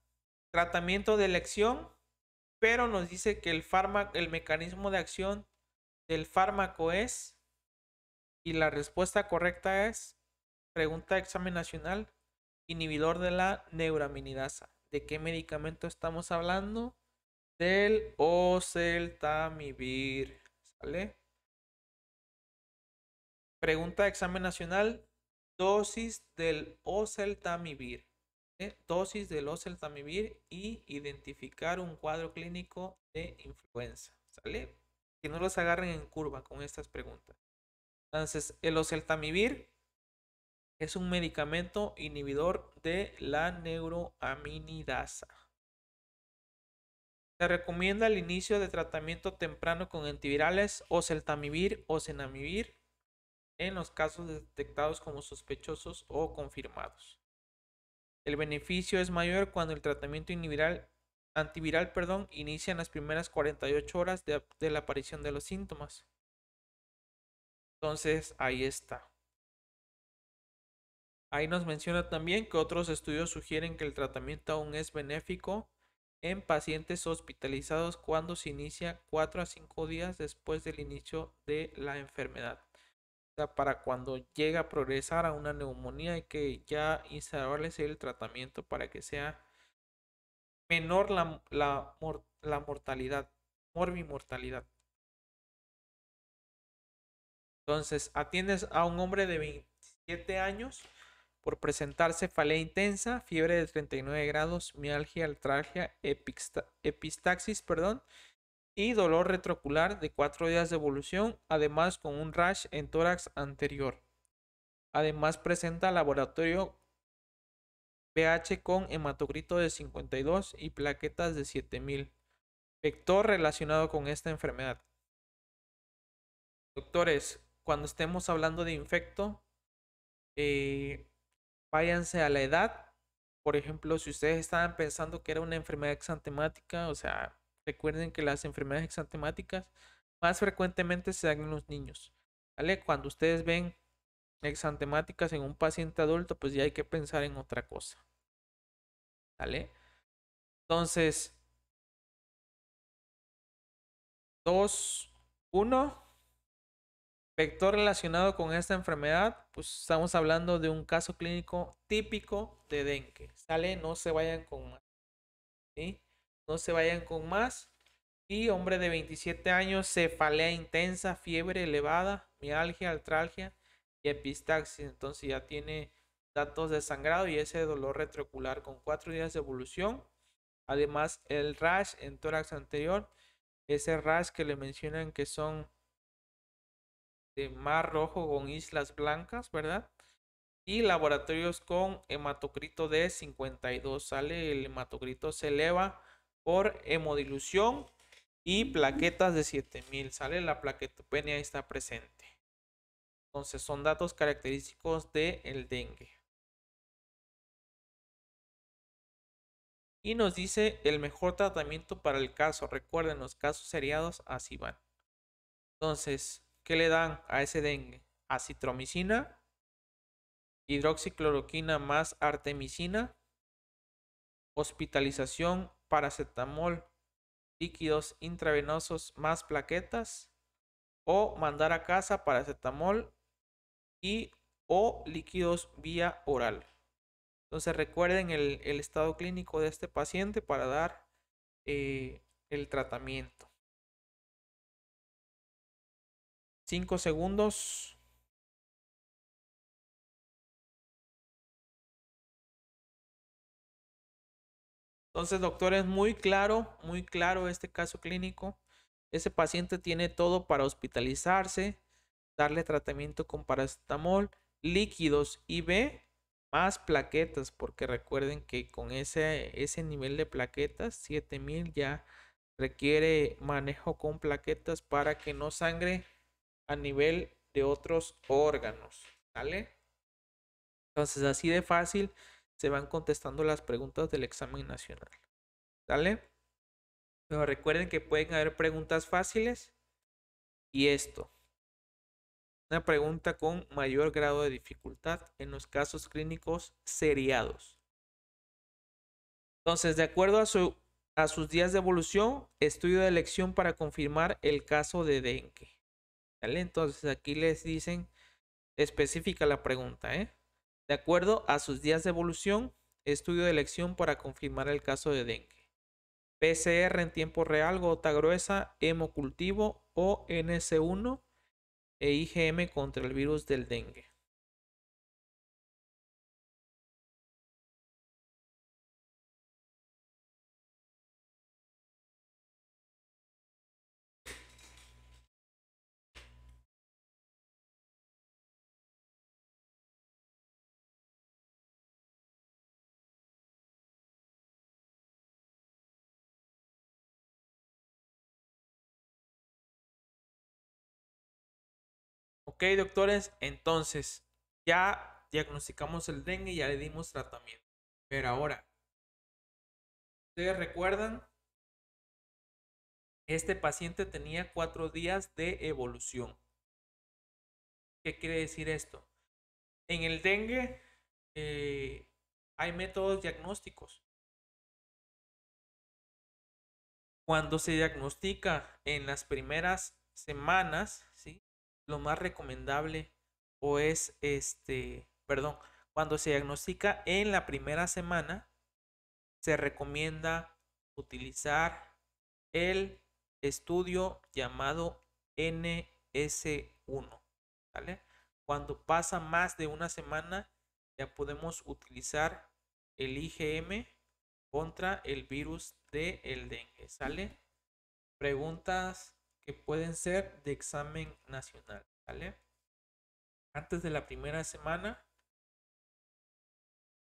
tratamiento de elección, pero nos dice que el, fármaco, el mecanismo de acción del fármaco es y la respuesta correcta es, pregunta de examen nacional, inhibidor de la neuraminidasa. ¿De qué medicamento estamos hablando? Del oseltamivir. ¿Sale? Pregunta de examen nacional, dosis del oseltamivir. ¿eh? Dosis del oseltamivir y identificar un cuadro clínico de influenza. ¿Sale? Que no los agarren en curva con estas preguntas. Entonces, el oseltamivir es un medicamento inhibidor de la neuroaminidasa. Se recomienda el inicio de tratamiento temprano con antivirales o o senamivir en los casos detectados como sospechosos o confirmados. El beneficio es mayor cuando el tratamiento antiviral perdón, inicia en las primeras 48 horas de la aparición de los síntomas. Entonces, ahí está. Ahí nos menciona también que otros estudios sugieren que el tratamiento aún es benéfico en pacientes hospitalizados cuando se inicia 4 a 5 días después del inicio de la enfermedad. O sea, para cuando llega a progresar a una neumonía hay que ya instalarles el tratamiento para que sea menor la, la, la mortalidad, morbimortalidad. Entonces, atiendes a un hombre de 27 años por presentar cefalea intensa, fiebre de 39 grados, mialgia, altralgia, epistaxis, perdón, y dolor retrocular de 4 días de evolución, además con un rash en tórax anterior. Además presenta laboratorio pH con hematocrito de 52 y plaquetas de 7000. Vector relacionado con esta enfermedad. Doctores, cuando estemos hablando de infecto, eh, váyanse a la edad. Por ejemplo, si ustedes estaban pensando que era una enfermedad exantemática, o sea, recuerden que las enfermedades exantemáticas más frecuentemente se dan en los niños. ¿Vale? Cuando ustedes ven exantemáticas en un paciente adulto, pues ya hay que pensar en otra cosa. ¿Vale? Entonces, dos, uno... Vector relacionado con esta enfermedad, pues estamos hablando de un caso clínico típico de dengue. Sale, no se vayan con más. No se vayan con más. Y hombre de 27 años, cefalea intensa, fiebre elevada, mialgia, altralgia y epistaxis. Entonces ya tiene datos de sangrado y ese dolor retroocular con 4 días de evolución. Además, el rash en tórax anterior, ese rash que le mencionan que son de este, mar rojo con islas blancas, ¿verdad? Y laboratorios con hematocrito de 52. Sale el hematocrito se eleva por hemodilución y plaquetas de 7000. Sale la plaquetopenia está presente. Entonces son datos característicos del el dengue. Y nos dice el mejor tratamiento para el caso. Recuerden, los casos seriados así van. Entonces, ¿Qué le dan a ese dengue? Acitromicina, hidroxicloroquina más artemicina, hospitalización, paracetamol, líquidos intravenosos más plaquetas o mandar a casa paracetamol y o líquidos vía oral. Entonces recuerden el, estado clínico de este paciente para dar eh, el tratamiento. 5 segundos. Entonces, doctor, es muy claro, muy claro este caso clínico. Ese paciente tiene todo para hospitalizarse, darle tratamiento con paracetamol, líquidos y ve más plaquetas, porque recuerden que con ese, ese nivel de plaquetas, 7000 ya requiere manejo con plaquetas para que no sangre a nivel de otros órganos. ¿Vale? Entonces, así de fácil se van contestando las preguntas del examen nacional. ¿Sale? Pero recuerden que pueden haber preguntas fáciles y esto. Una pregunta con mayor grado de dificultad en los casos clínicos seriados. Entonces, de acuerdo a, a sus días de evolución, estudio de elección para confirmar el caso de dengue. Entonces aquí les dicen, específica la pregunta, ¿eh? De acuerdo a sus días de evolución, estudio de elección para confirmar el caso de dengue. PCR en tiempo real, gota gruesa, hemocultivo o NS1 e IgM contra el virus del dengue. Ok, doctores, entonces ya diagnosticamos el dengue y ya le dimos tratamiento. Pero ahora, ¿ustedes recuerdan? Este paciente tenía cuatro días de evolución. ¿Qué quiere decir esto? En el dengue eh, hay métodos diagnósticos. Cuando se diagnostica en las primeras semanas, lo más recomendable o es este, perdón, cuando se diagnostica en la primera semana, se recomienda utilizar el estudio llamado NS1. ¿vale? Cuando pasa más de una semana, ya podemos utilizar el IgM contra el virus del el dengue. ¿Sale? Preguntas que pueden ser de examen nacional, ¿vale? Antes de la primera semana,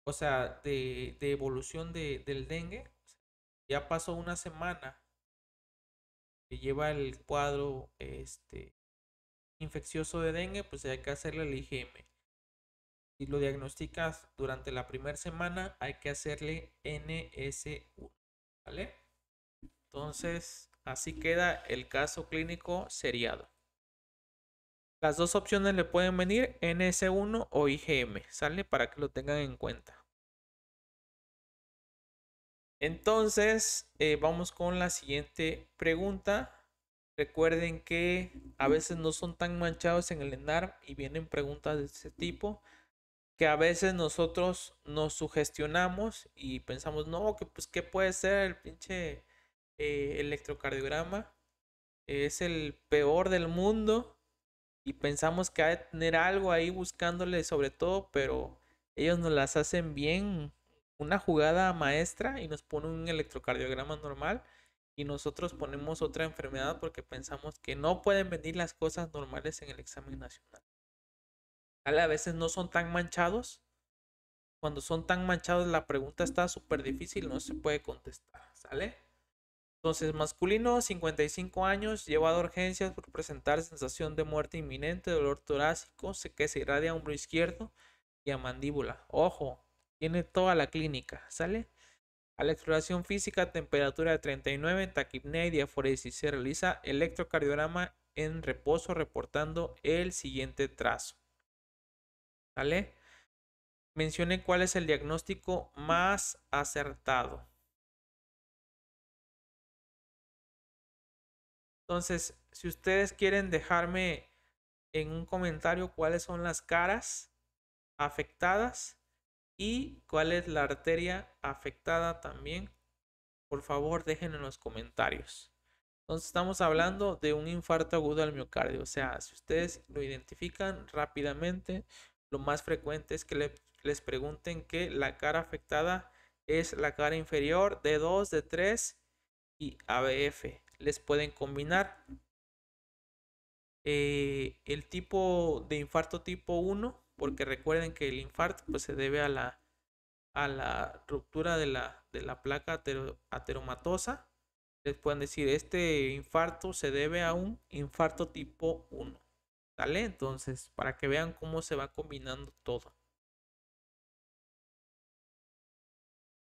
o sea, de, de evolución del dengue, ya pasó una semana que lleva el cuadro este, infeccioso de dengue, pues hay que hacerle el IgM. Si lo diagnosticas durante la primera semana, hay que hacerle NS1, ¿vale? Entonces, Así queda el caso clínico seriado. Las dos opciones le pueden venir NS1 o IgM, ¿sale? Para que lo tengan en cuenta. Entonces, eh, vamos con la siguiente pregunta. Recuerden que a veces no son tan manchados en el ENAR y vienen preguntas de ese tipo que a veces nosotros nos sugestionamos y pensamos, no, que pues, qué puede ser el pinche eh, electrocardiograma eh, es el peor del mundo y pensamos que ha de tener algo ahí buscándole sobre todo, pero ellos nos las hacen bien una jugada maestra y nos ponen un electrocardiograma normal y nosotros ponemos otra enfermedad porque pensamos que no pueden venir las cosas normales en el examen nacional. A veces no son tan manchados. Cuando son tan manchados la pregunta está súper difícil, no se puede contestar, ¿sale? Entonces, masculino, 55 años, llevado a urgencias por presentar sensación de muerte inminente, dolor torácico, que se irradia a hombro izquierdo y a mandíbula. Ojo, tiene toda la clínica, ¿sale? A la exploración física, temperatura de 39, taquipnea y diaforesis. Se realiza electrocardiograma en reposo reportando el siguiente trazo. ¿Sale? Mencione cuál es el diagnóstico más acertado. Entonces, si ustedes quieren dejarme en un comentario cuáles son las caras afectadas y cuál es la arteria afectada también, por favor dejen en los comentarios. Entonces estamos hablando de un infarto agudo al miocardio. O sea, si ustedes lo identifican rápidamente, lo más frecuente es que les pregunten que la cara afectada es la cara inferior de 2, de 3 y ABF les pueden combinar. Eh, el tipo de infarto tipo 1, porque recuerden que el infarto pues, se debe a la, a la ruptura de la, placa ateromatosa. Les pueden decir, este infarto se debe a un infarto tipo 1. Entonces, para que vean cómo se va combinando todo.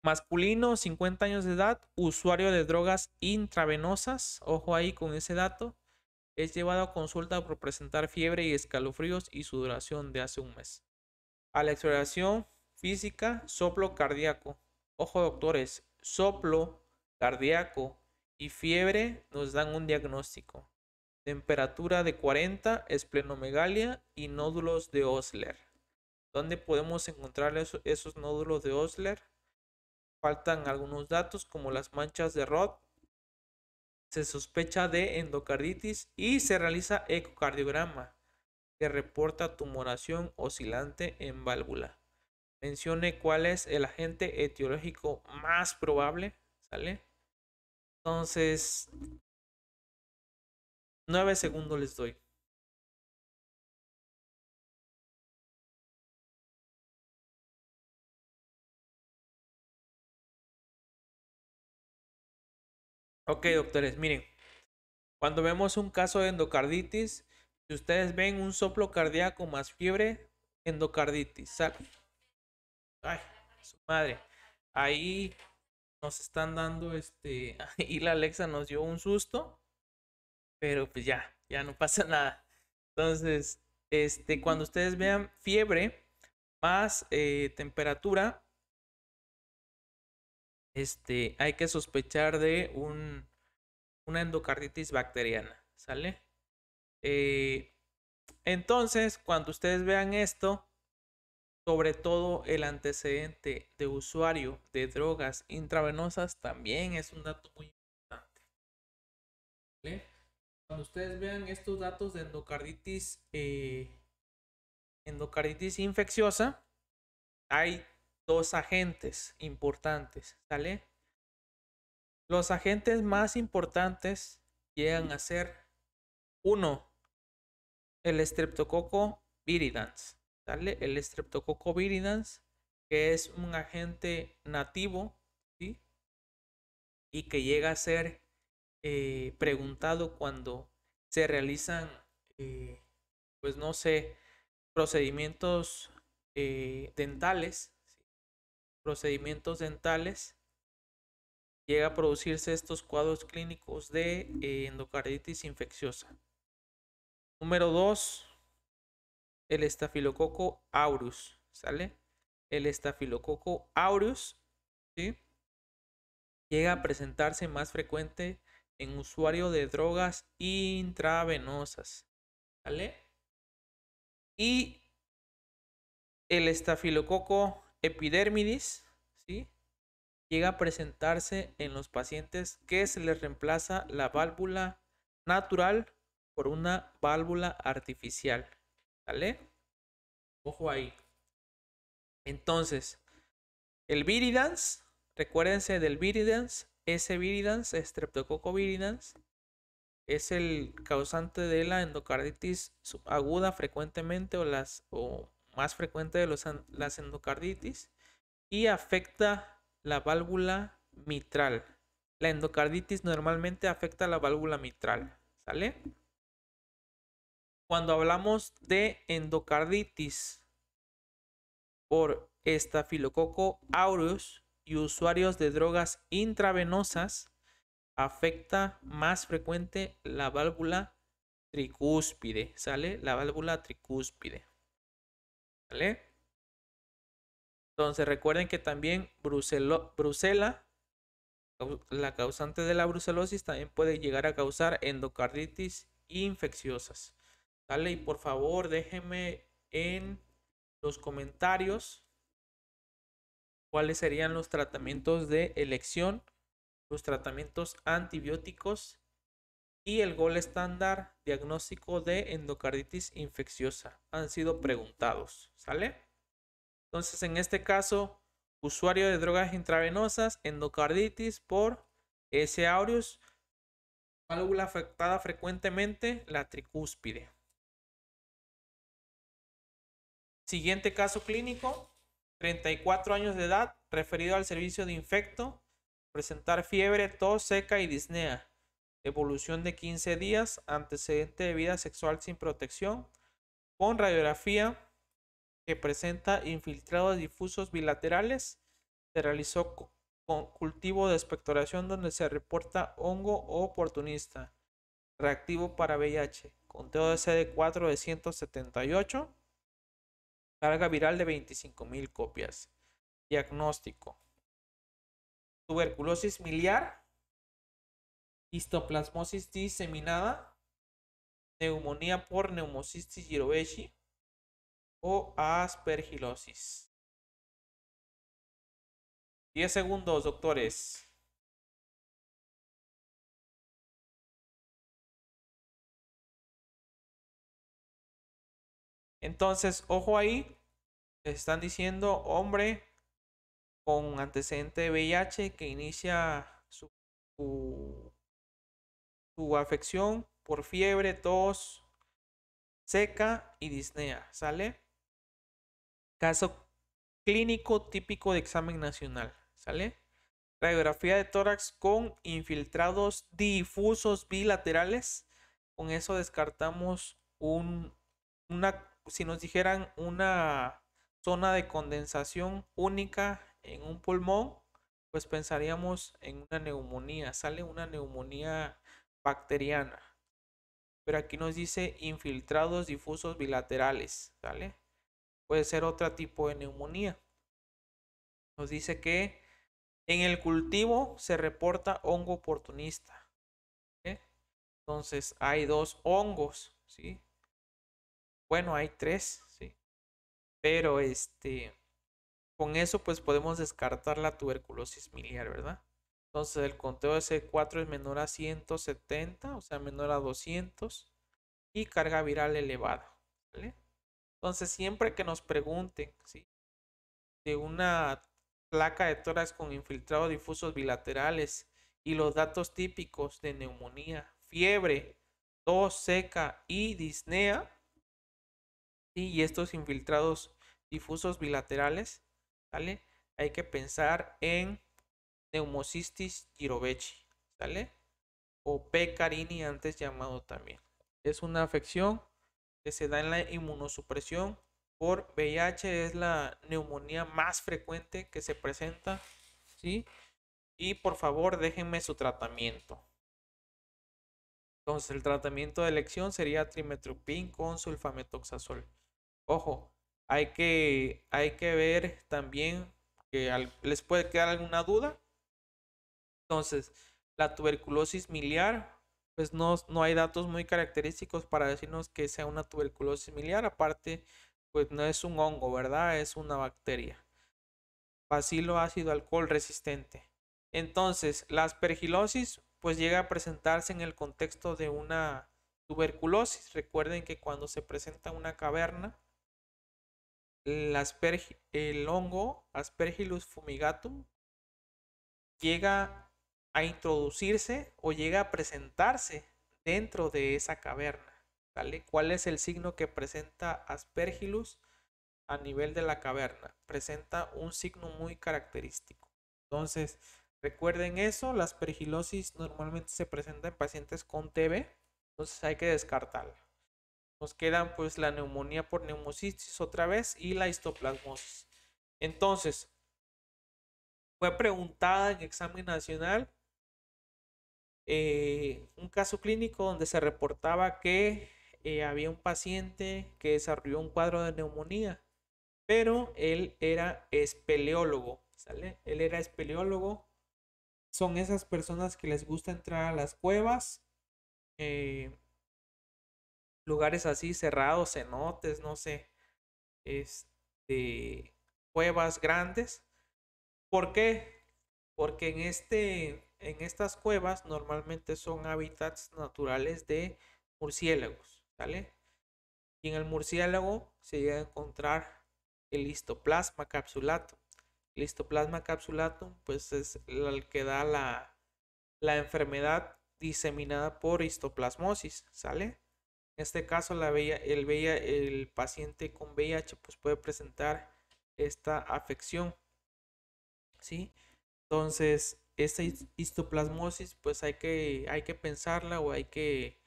Masculino, 50 años de edad, usuario de drogas intravenosas, ojo ahí con ese dato, es llevado a consulta por presentar fiebre y escalofríos y su duración de hace un mes. A la exploración física, soplo cardíaco. Ojo doctores, soplo cardíaco y fiebre nos dan un diagnóstico. Temperatura de 40, esplenomegalia y nódulos de Osler. ¿Dónde podemos encontrar esos nódulos de Osler? Faltan algunos datos como las manchas de Roth. Se sospecha de endocarditis y se realiza ecocardiograma que reporta tumoración oscilante en válvula. Mencione cuál es el agente etiológico más probable, ¿sale? Entonces, nueve segundos les doy. Ok, doctores, miren. Cuando vemos un caso de endocarditis, si ustedes ven un soplo cardíaco más fiebre, endocarditis. Ay, su madre. Ahí nos están dando este. Y la Alexa nos dio un susto. Pero pues ya, ya no pasa nada. Entonces, este, cuando ustedes vean fiebre más eh, temperatura, este, hay que sospechar de una endocarditis bacteriana, ¿sale? Eh, entonces, cuando ustedes vean esto, sobre todo el antecedente de usuario de drogas intravenosas también es un dato muy importante. Cuando ustedes vean estos datos de endocarditis, eh, endocarditis infecciosa, hay dos agentes importantes, ¿sale? Los agentes más importantes llegan a ser uno, el Streptococo viridans, ¿sale? El Streptococo viridans, que es un agente nativo, Y que llega a ser eh, preguntado cuando se realizan, eh, pues no sé, procedimientos eh, dentales, procedimientos dentales, llega a producirse estos cuadros clínicos de eh, endocarditis infecciosa. Número 2, el estafilococo aureus, ¿sale? El estafilococo aureus, ¿sí? Llega a presentarse más frecuente en usuario de drogas intravenosas, ¿sale? Y el estafilococo epidermidis ¿sí? llega a presentarse en los pacientes que se les reemplaza la válvula natural por una válvula artificial. ¿Sale? Ojo ahí. Entonces, el viridans, recuérdense del viridans, ese viridans, streptococo viridans, es el causante de la endocarditis aguda frecuentemente o las o más frecuente de las endocarditis y afecta la válvula mitral. La endocarditis normalmente afecta la válvula mitral, ¿sale? Cuando hablamos de endocarditis por estafilococo aureus y usuarios de drogas intravenosas, afecta más frecuente la válvula tricúspide, ¿sale? La válvula tricúspide. Entonces recuerden que también brucelo, brucela, la causante de la brucelosis, también puede llegar a causar endocarditis infecciosas. Y por favor déjenme en los comentarios cuáles serían los tratamientos de elección, los tratamientos antibióticos y el gol estándar diagnóstico de endocarditis infecciosa han sido preguntados, ¿sale? Entonces, en este caso, usuario de drogas intravenosas, endocarditis por S. aureus, válvula afectada frecuentemente, la tricúspide. Siguiente caso clínico, 34 años de edad, referido al servicio de infecto, presentar fiebre, tos seca y disnea evolución de 15 días, antecedente de vida sexual sin protección, con radiografía que presenta infiltrados difusos bilaterales. Se realizó con cultivo de expectoración donde se reporta hongo oportunista, reactivo para VIH, conteo de CD4 de 178, carga viral de 25.000 copias. Diagnóstico. Tuberculosis miliar histoplasmosis diseminada, neumonía por neumosis giroveshi o aspergilosis. 10 segundos, doctores. Entonces, ojo ahí, están diciendo hombre con antecedente de VIH que inicia su su afección por fiebre, tos, seca y disnea. ¿Sale? Caso clínico típico de examen nacional. ¿Sale? Radiografía de tórax con infiltrados difusos bilaterales. Con eso descartamos un, una, si nos dijeran una zona de condensación única en un pulmón, pues pensaríamos en una neumonía. Sale una neumonía bacteriana. Pero aquí nos dice infiltrados difusos bilaterales, ¿vale? Puede ser otro tipo de neumonía. Nos dice que en el cultivo se reporta hongo oportunista. ¿eh? Entonces hay dos hongos, ¿sí? Bueno, hay tres, ¿sí? Pero este, con eso pues podemos descartar la tuberculosis miliar, ¿verdad? Entonces el conteo de C4 es menor a 170, o sea, menor a 200 y carga viral elevada. Entonces siempre que nos pregunten ¿sí? de una placa de tórax con infiltrados difusos bilaterales y los datos típicos de neumonía, fiebre, tos seca y disnea, y estos infiltrados difusos bilaterales, ¿vale? hay que pensar en neumocistis girovechi, ¿sale? O P. carini, antes llamado también. Es una afección que se da en la inmunosupresión por VIH, es la neumonía más frecuente que se presenta, ¿sí? Y por favor, déjenme su tratamiento. Entonces, el tratamiento de elección sería trimetropin con sulfametoxazol. Ojo, hay que, hay que ver también que les puede quedar alguna duda entonces, la tuberculosis miliar, pues no, hay datos muy característicos para decirnos que sea una tuberculosis miliar, aparte, pues no es un hongo, ¿verdad? Es una bacteria. Bacilo ácido alcohol resistente. Entonces, la aspergilosis, pues llega a presentarse en el contexto de una tuberculosis. Recuerden que cuando se presenta una caverna, el, hongo Aspergillus fumigatum llega a introducirse o llega a presentarse dentro de esa caverna. ¿vale? ¿Cuál es el signo que presenta Aspergillus a nivel de la caverna? Presenta un signo muy característico. Entonces, recuerden eso, la aspergilosis normalmente se presenta en pacientes con TB, entonces hay que descartarla. Nos quedan pues la neumonía por neumocistis otra vez y la histoplasmosis. Entonces, fue preguntada en examen nacional eh, un caso clínico donde se reportaba que eh, había un paciente que desarrolló un cuadro de neumonía, pero él era espeleólogo, ¿sale? Él era espeleólogo. Son esas personas que les gusta entrar a las cuevas, eh, lugares así cerrados, cenotes, no sé, este, cuevas grandes. ¿Por qué? Porque en este en estas cuevas normalmente son hábitats naturales de murciélagos, ¿sale? Y en el murciélago se llega a encontrar el histoplasma capsulatum. El histoplasma capsulatum pues es el que da la, enfermedad diseminada por histoplasmosis, ¿sale? En este caso, el, el paciente con VIH pues, puede presentar esta afección. ¿sí? Entonces, esta histoplasmosis pues hay que, hay que pensarla o hay que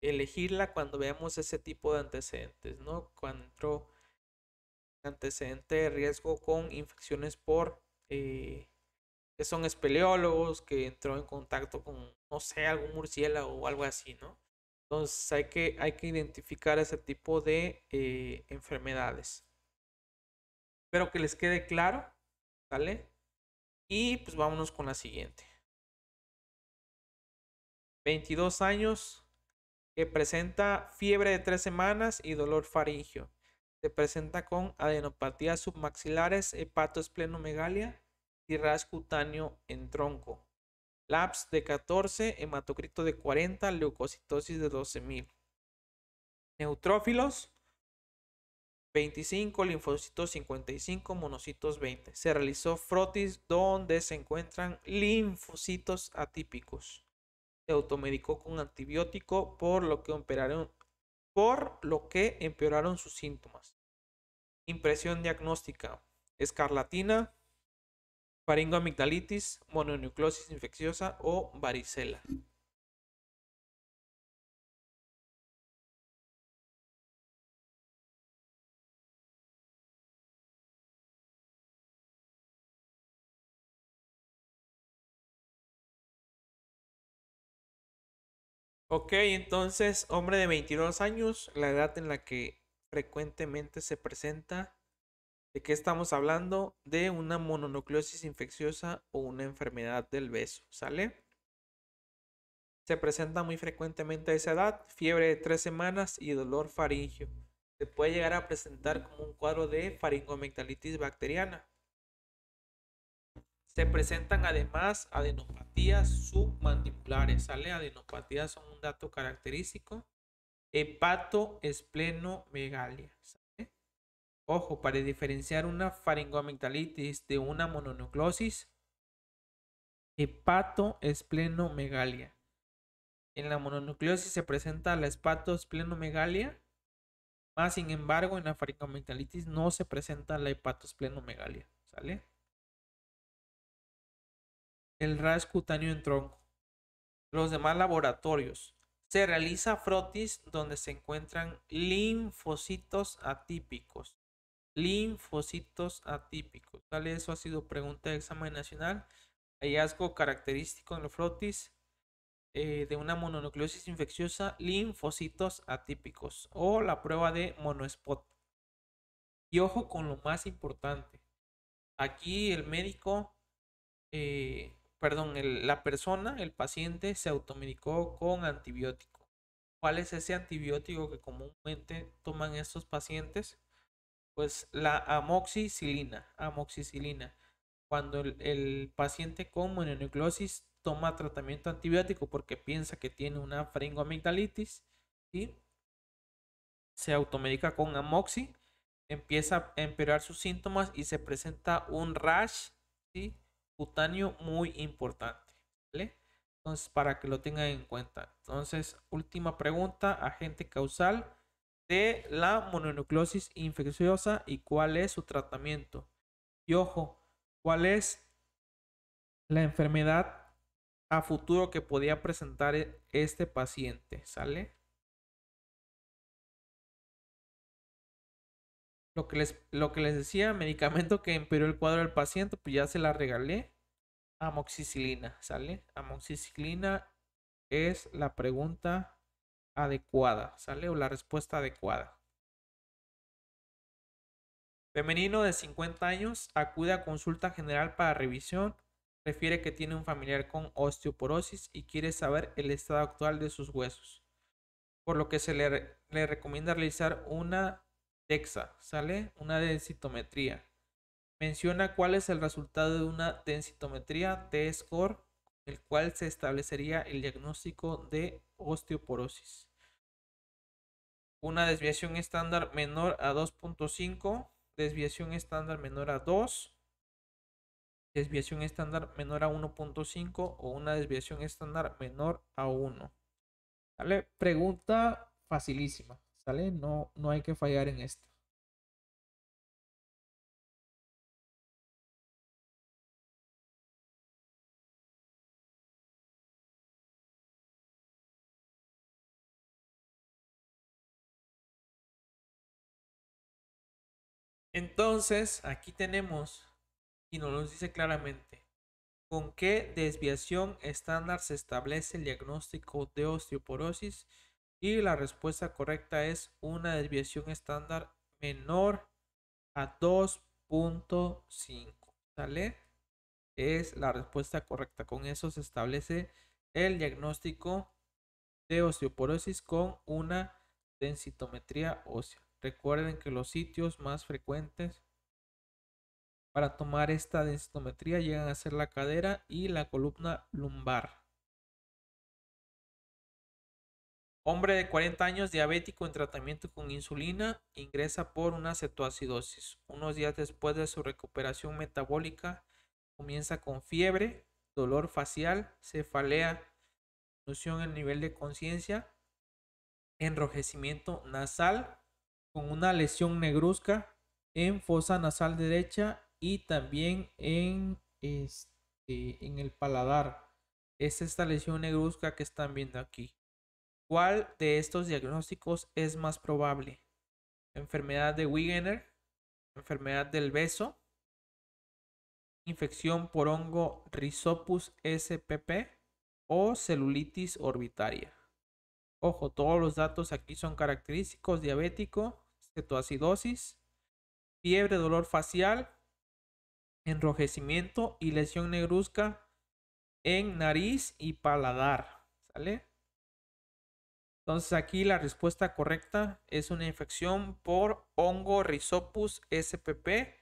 elegirla cuando veamos ese tipo de antecedentes, ¿no? Cuando entró antecedente de riesgo con infecciones por eh, que son espeleólogos, que entró en contacto con, no sé, algún murciélago o algo así, ¿no? Entonces hay que, hay que identificar ese tipo de eh, enfermedades. Espero que les quede claro, ¿vale? Y pues vámonos con la siguiente. 22 años, que presenta fiebre de 3 semanas y dolor faringio. Se presenta con adenopatías submaxilares, hepatosplenomegalia y ras cutáneo en tronco. Laps de 14, hematocrito de 40, leucocitosis de 12.000. Neutrófilos, 25, linfocitos 55, monocitos 20. Se realizó frotis donde se encuentran linfocitos atípicos. Se automedicó con antibiótico por lo que empeoraron sus síntomas. Impresión diagnóstica: escarlatina, faringoamigdalitis, mononucleosis infecciosa o varicela. Ok, entonces, hombre de 22 años, la edad en la que frecuentemente se presenta. ¿De qué estamos hablando? De una mononucleosis infecciosa o una enfermedad del beso, ¿sale? Se presenta muy frecuentemente a esa edad, fiebre de tres semanas y dolor faringio. Se puede llegar a presentar como un cuadro de faringomectalitis bacteriana. Se presentan además adenopatías submandibulares, ¿sale? Adenopatías son un dato característico. Hepatoesplenomegalia, ¿sale? Ojo, para diferenciar una faringoamigdalitis de una mononucleosis, hepatoesplenomegalia. En la mononucleosis se presenta la hepatoesplenomegalia, más sin embargo en la faringoamigdalitis no se presenta la hepatoesplenomegalia, ¿sale? el ras cutáneo en tronco. Los demás laboratorios. Se realiza frotis donde se encuentran linfocitos atípicos. Linfocitos atípicos. Tal eso ha sido pregunta de examen nacional. Hallazgo característico en los frotis eh, de una mononucleosis infecciosa, linfocitos atípicos o la prueba de monospot. Y ojo con lo más importante. Aquí el médico eh, perdón, la persona, el paciente se automedicó con antibiótico. ¿Cuál es ese antibiótico que comúnmente toman estos pacientes? Pues la amoxicilina, amoxicilina. Cuando el, paciente con mononucleosis toma tratamiento antibiótico porque piensa que tiene una faringoamigdalitis y se automedica con amoxicilina empieza a empeorar sus síntomas y se presenta un rash, ¿sí? muy importante. Entonces, para que lo tengan en cuenta. Entonces, última pregunta, agente causal de la mononucleosis infecciosa y cuál es su tratamiento. Y ojo, cuál es la enfermedad a futuro que podía presentar e-, este paciente, ¿sale? Lo que, les, lo que les decía, medicamento que empeoró el cuadro del paciente, pues ya se la regalé amoxicilina, ¿sale? Amoxicilina es la pregunta adecuada, ¿sale? O la respuesta adecuada. Femenino de 50 años acude a consulta general para revisión. Refiere que tiene un familiar con osteoporosis y quiere saber el estado actual de sus huesos. Por lo que se le, le recomienda realizar una DEXA, ¿sale? Una densitometría. Menciona cuál es el resultado de una densitometría T-score, el cual se establecería el diagnóstico de osteoporosis. Una desviación estándar menor a 2.5, desviación estándar menor a 2, desviación estándar menor a 1.5 o una desviación estándar menor a 1. ¿Sale? Pregunta facilísima, ¿sale? No, no hay que fallar en esto. Entonces, aquí tenemos, y nos dice claramente, con qué desviación estándar se establece el diagnóstico de osteoporosis y la respuesta correcta es una desviación estándar menor a 2.5. ¿Sale? Es la respuesta correcta. Con eso se establece el diagnóstico de osteoporosis con una densitometría ósea. Recuerden que los sitios más frecuentes para tomar esta densitometría llegan a ser la cadera y la columna lumbar. Hombre de 40 años diabético en tratamiento con insulina ingresa por una cetoacidosis. Unos días después de su recuperación metabólica comienza con fiebre, dolor facial, cefalea, disminución en nivel de conciencia, enrojecimiento nasal, con una lesión negruzca en fosa nasal derecha y también este, en, el paladar. Es esta lesión negruzca que están viendo aquí. ¿Cuál de estos diagnósticos es más probable? Enfermedad de Wigener. enfermedad del beso, infección por hongo Rhizopus spp o celulitis orbitaria. Ojo, todos los datos aquí son característicos, diabético, cetoacidosis, fiebre, dolor facial, enrojecimiento y lesión negruzca en nariz y paladar. ¿Sale? Entonces aquí la respuesta correcta es una infección por hongo Rhizopus spp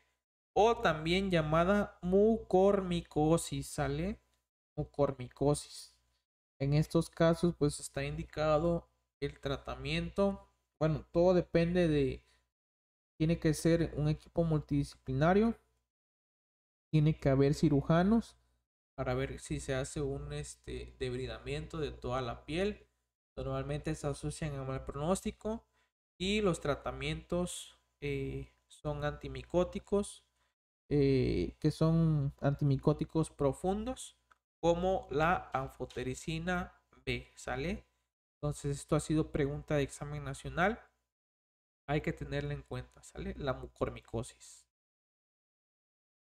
o también llamada mucormicosis, ¿sale? Mucormicosis. En estos casos pues está indicado el tratamiento bueno, todo depende de... Tiene que ser un equipo multidisciplinario. Tiene que haber cirujanos para ver si se hace un este, debridamiento de toda la piel. Normalmente se asocian a mal pronóstico y los tratamientos eh, son antimicóticos, eh, que son antimicóticos profundos, como la anfotericina B, ¿sale? Entonces, esto ha sido pregunta de examen nacional. Hay que tenerla en cuenta, ¿sale? La mucormicosis.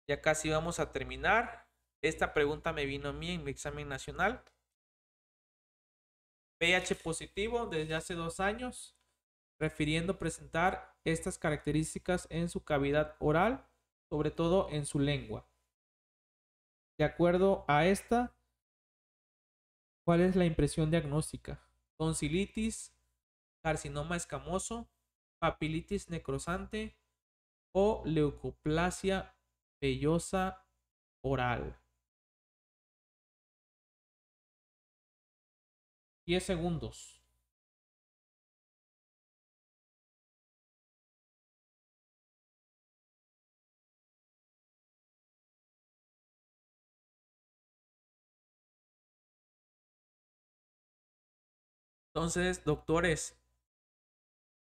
Ya casi vamos a terminar. Esta pregunta me vino a mí en mi examen nacional. pH positivo desde hace dos años, refiriendo presentar estas características en su cavidad oral, sobre todo en su lengua. De acuerdo a esta, ¿cuál es la impresión diagnóstica? tonsilitis, carcinoma escamoso, papilitis necrosante o leucoplasia vellosa oral. 10 segundos. Entonces, doctores,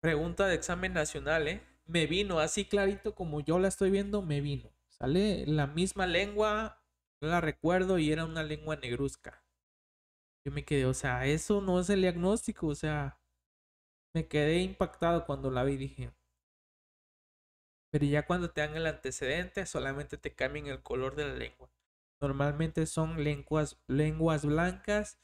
pregunta de examen nacional, ¿eh? Me vino, así clarito como yo la estoy viendo, me vino. ¿Sale? La misma lengua, la recuerdo y era una lengua negruzca. Yo me quedé, o sea, eso no es el diagnóstico, o sea, me quedé impactado cuando la vi, dije. Pero ya cuando te dan el antecedente, solamente te cambian el color de la lengua. Normalmente son lenguas, lenguas blancas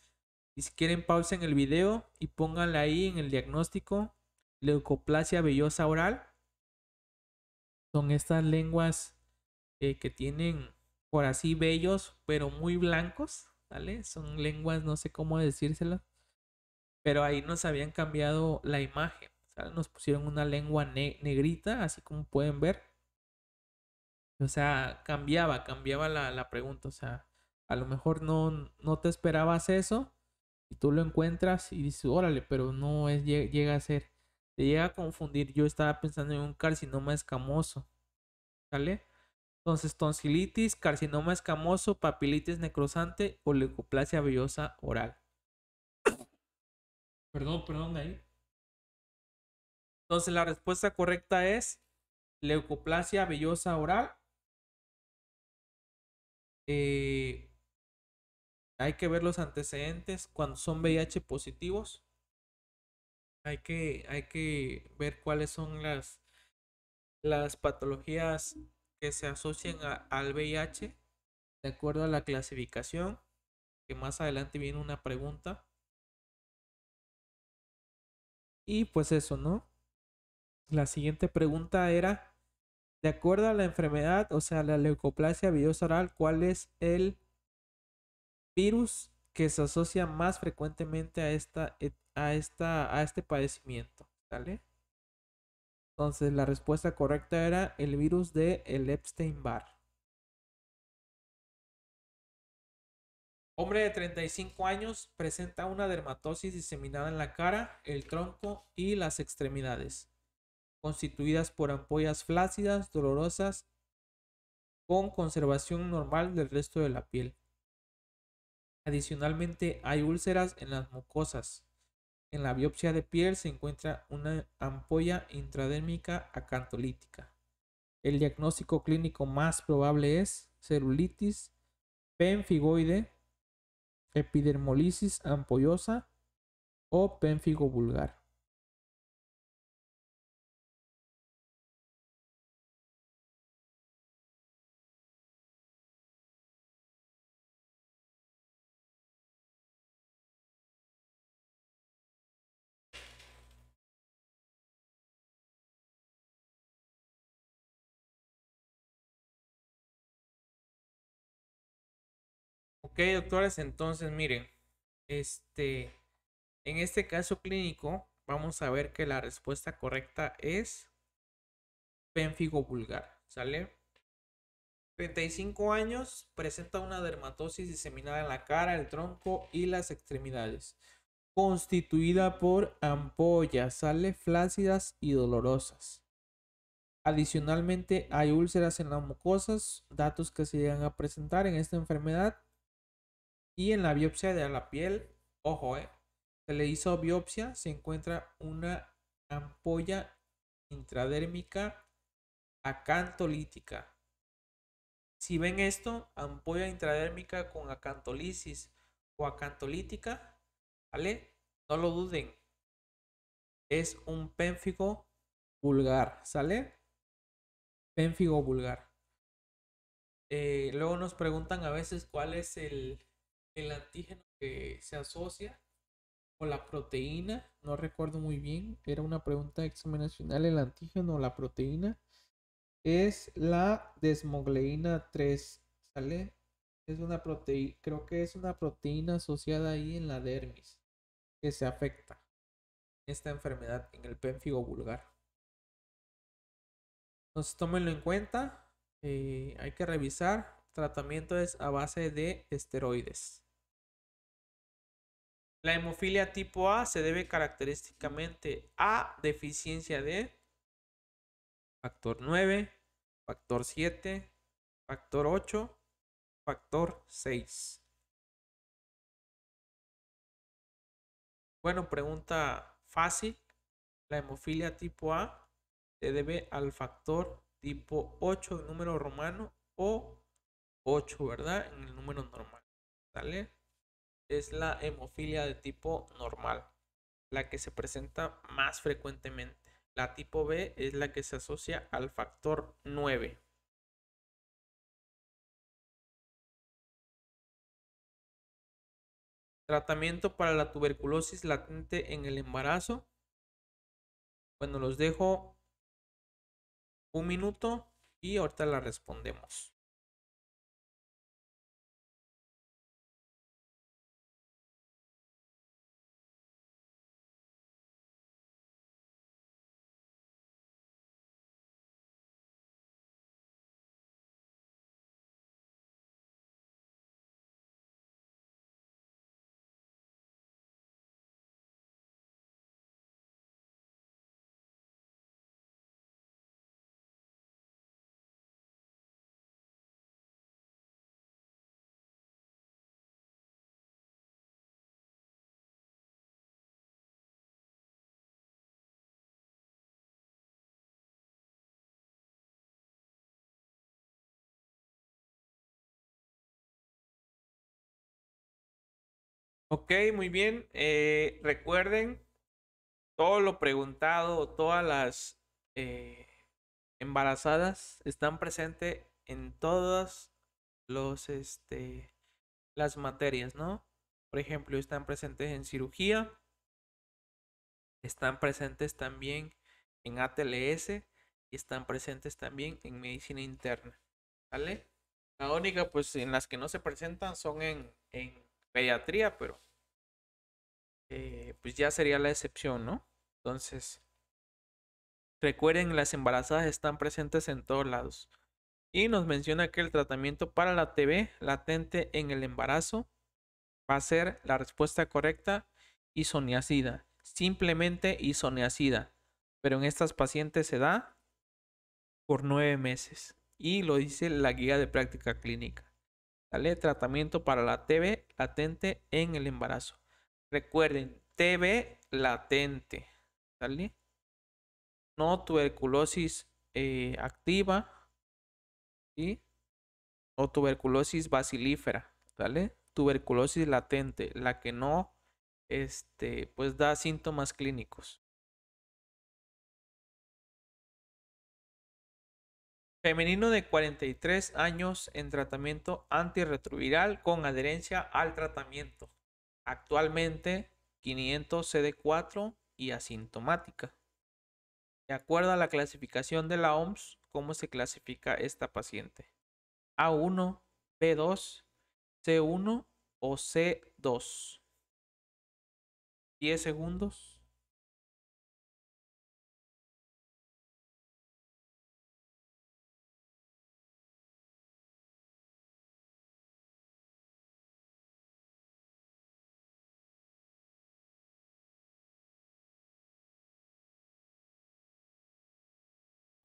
y si quieren, pausen el video y pónganle ahí en el diagnóstico leucoplasia vellosa oral. Son estas lenguas eh, que tienen por así bellos, pero muy blancos, ¿vale? Son lenguas, no sé cómo decírselo, pero ahí nos habían cambiado la imagen, Nos pusieron una lengua negrita, así como pueden ver. O sea, cambiaba, cambiaba la, pregunta, o sea, a lo mejor no te esperabas eso y tú lo encuentras y dices, órale, pero no es, llega a ser. Te llega a confundir. Yo estaba pensando en un carcinoma escamoso. ¿Sale? Entonces, tonsilitis, carcinoma escamoso, papilitis necrosante o leucoplasia vellosa oral. perdón, perdón, ahí. Entonces, la respuesta correcta es leucoplasia vellosa oral. Eh, hay que ver los antecedentes cuando son VIH positivos. Hay que, hay que ver cuáles son las, las patologías que se asocian al VIH de acuerdo a la clasificación, que más adelante viene una pregunta. Y pues eso, ¿no? La siguiente pregunta era, de acuerdo a la enfermedad, o sea, la leucoplasia videosoral, ¿cuál es el virus que se asocia más frecuentemente a, este padecimiento. Entonces la respuesta correcta era el virus de Epstein-Barr. Hombre de 35 años presenta una dermatosis diseminada en la cara, el tronco y las extremidades, constituidas por ampollas flácidas, dolorosas, con conservación normal del resto de la piel. Adicionalmente, hay úlceras en las mucosas. En la biopsia de piel se encuentra una ampolla intradérmica acantolítica. El diagnóstico clínico más probable es celulitis, penfigoide, epidermolisis ampollosa o pénfigo vulgar. Ok, doctores, entonces miren, este, en este caso clínico vamos a ver que la respuesta correcta es pénfigo vulgar, ¿sale? 35 años, presenta una dermatosis diseminada en la cara, el tronco y las extremidades, constituida por ampollas, sale flácidas y dolorosas. Adicionalmente hay úlceras en las mucosas, datos que se llegan a presentar en esta enfermedad y en la biopsia de la piel, ojo, eh, se le hizo biopsia, se encuentra una ampolla intradérmica acantolítica. Si ven esto, ampolla intradérmica con acantolisis o acantolítica, ¿vale? No lo duden. Es un pénfigo vulgar, ¿sale? Pénfigo vulgar. Eh, luego nos preguntan a veces cuál es el, el antígeno que se asocia con la proteína, no recuerdo muy bien, era una pregunta de examen nacional, el antígeno o la proteína es la desmogleína 3, ¿sale? Es una proteína, creo que es una proteína asociada ahí en la dermis que se afecta esta enfermedad en el pénfigo vulgar. Entonces tómenlo en cuenta, eh, hay que revisar, tratamiento es a base de esteroides. La hemofilia tipo A se debe característicamente a deficiencia de factor 9, factor 7, factor 8, factor 6. Bueno, pregunta fácil. La hemofilia tipo A se debe al factor tipo 8 en número romano o 8, ¿verdad? En el número normal. ¿Sale? es la hemofilia de tipo normal, la que se presenta más frecuentemente. La tipo B es la que se asocia al factor 9. Tratamiento para la tuberculosis latente en el embarazo. Bueno, los dejo un minuto y ahorita la respondemos. Ok, muy bien. Eh, recuerden todo lo preguntado, todas las eh, embarazadas están presentes en todas los, este, las materias, ¿no? Por ejemplo, están presentes en cirugía, están presentes también en ATLS y están presentes también en medicina interna, ¿vale? La única, pues, en las que no se presentan son en pediatría, pero eh, pues ya sería la excepción, ¿no? Entonces, recuerden, las embarazadas están presentes en todos lados. Y nos menciona que el tratamiento para la TB latente en el embarazo va a ser la respuesta correcta, isoniacida. Simplemente isoniacida. Pero en estas pacientes se da por nueve meses. Y lo dice la guía de práctica clínica. Tratamiento para la TB latente en el embarazo. Recuerden, TB latente, ¿Sale? No tuberculosis eh, activa, ¿sí? O tuberculosis bacilífera, ¿vale? Tuberculosis latente, la que no, este, pues da síntomas clínicos. Femenino de 43 años en tratamiento antirretroviral con adherencia al tratamiento. Actualmente 500 CD4 y asintomática. De acuerdo a la clasificación de la OMS, ¿cómo se clasifica esta paciente? A1, B2, C1 o C2. 10 segundos.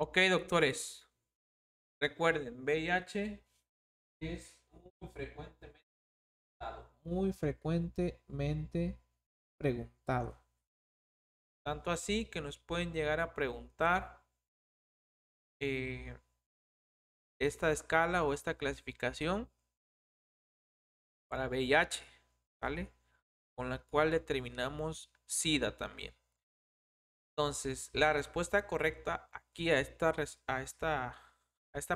Ok, doctores. Recuerden, VIH es muy frecuentemente preguntado. Muy frecuentemente preguntado. Tanto así que nos pueden llegar a preguntar eh, esta escala o esta clasificación para VIH, ¿vale? Con la cual determinamos SIDA también. Entonces, la respuesta correcta aquí a esta,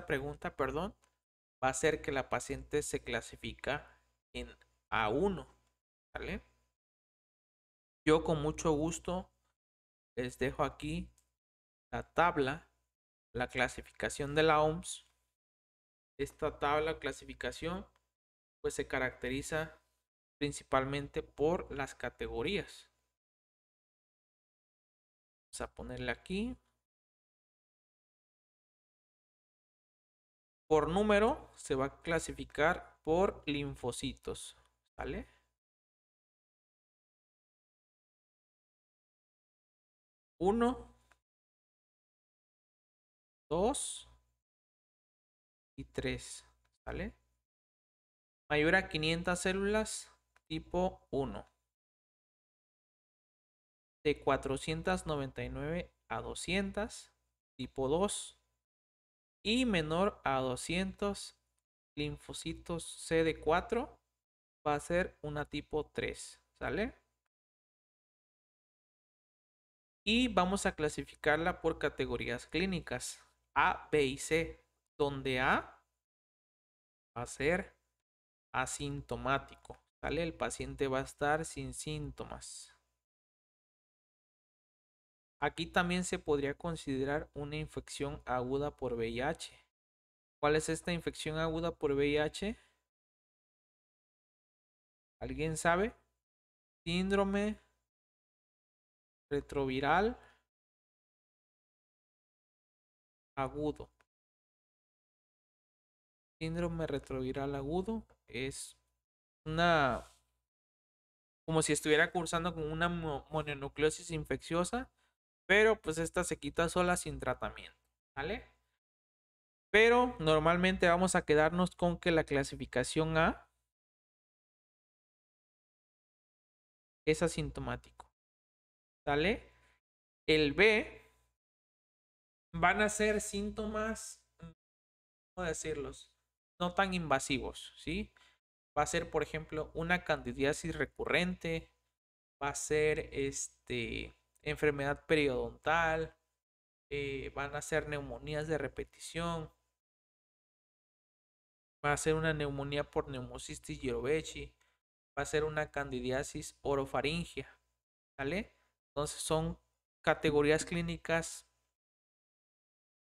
pregunta, perdón, va a ser que la paciente se clasifica en A1, Yo con mucho gusto les dejo aquí la tabla, la clasificación de la OMS. Esta tabla clasificación pues se caracteriza principalmente por las categorías a ponerle aquí. Por número se va a clasificar por linfocitos. ¿Sale? Uno. Dos. Y 3 ¿Sale? Mayor a 500 células tipo 1 de 499 a 200 tipo 2 y menor a 200 linfocitos CD4 va a ser una tipo 3, ¿sale? Y vamos a clasificarla por categorías clínicas A, B y C, donde A va a ser asintomático, ¿sale? El paciente va a estar sin síntomas. Aquí también se podría considerar una infección aguda por VIH. ¿Cuál es esta infección aguda por VIH? ¿Alguien sabe? Síndrome retroviral agudo. Síndrome retroviral agudo es una como si estuviera cursando con una mononucleosis infecciosa pero pues esta se quita sola sin tratamiento, ¿vale? Pero normalmente vamos a quedarnos con que la clasificación A es asintomático, ¿vale? El B van a ser síntomas, ¿cómo decirlos? No tan invasivos, ¿sí? Va a ser, por ejemplo, una candidiasis recurrente, va a ser este enfermedad periodontal, eh, van a ser neumonías de repetición, va a ser una neumonía por neumocistis girovechi, va a ser una candidiasis orofaringia, ¿vale? Entonces son categorías clínicas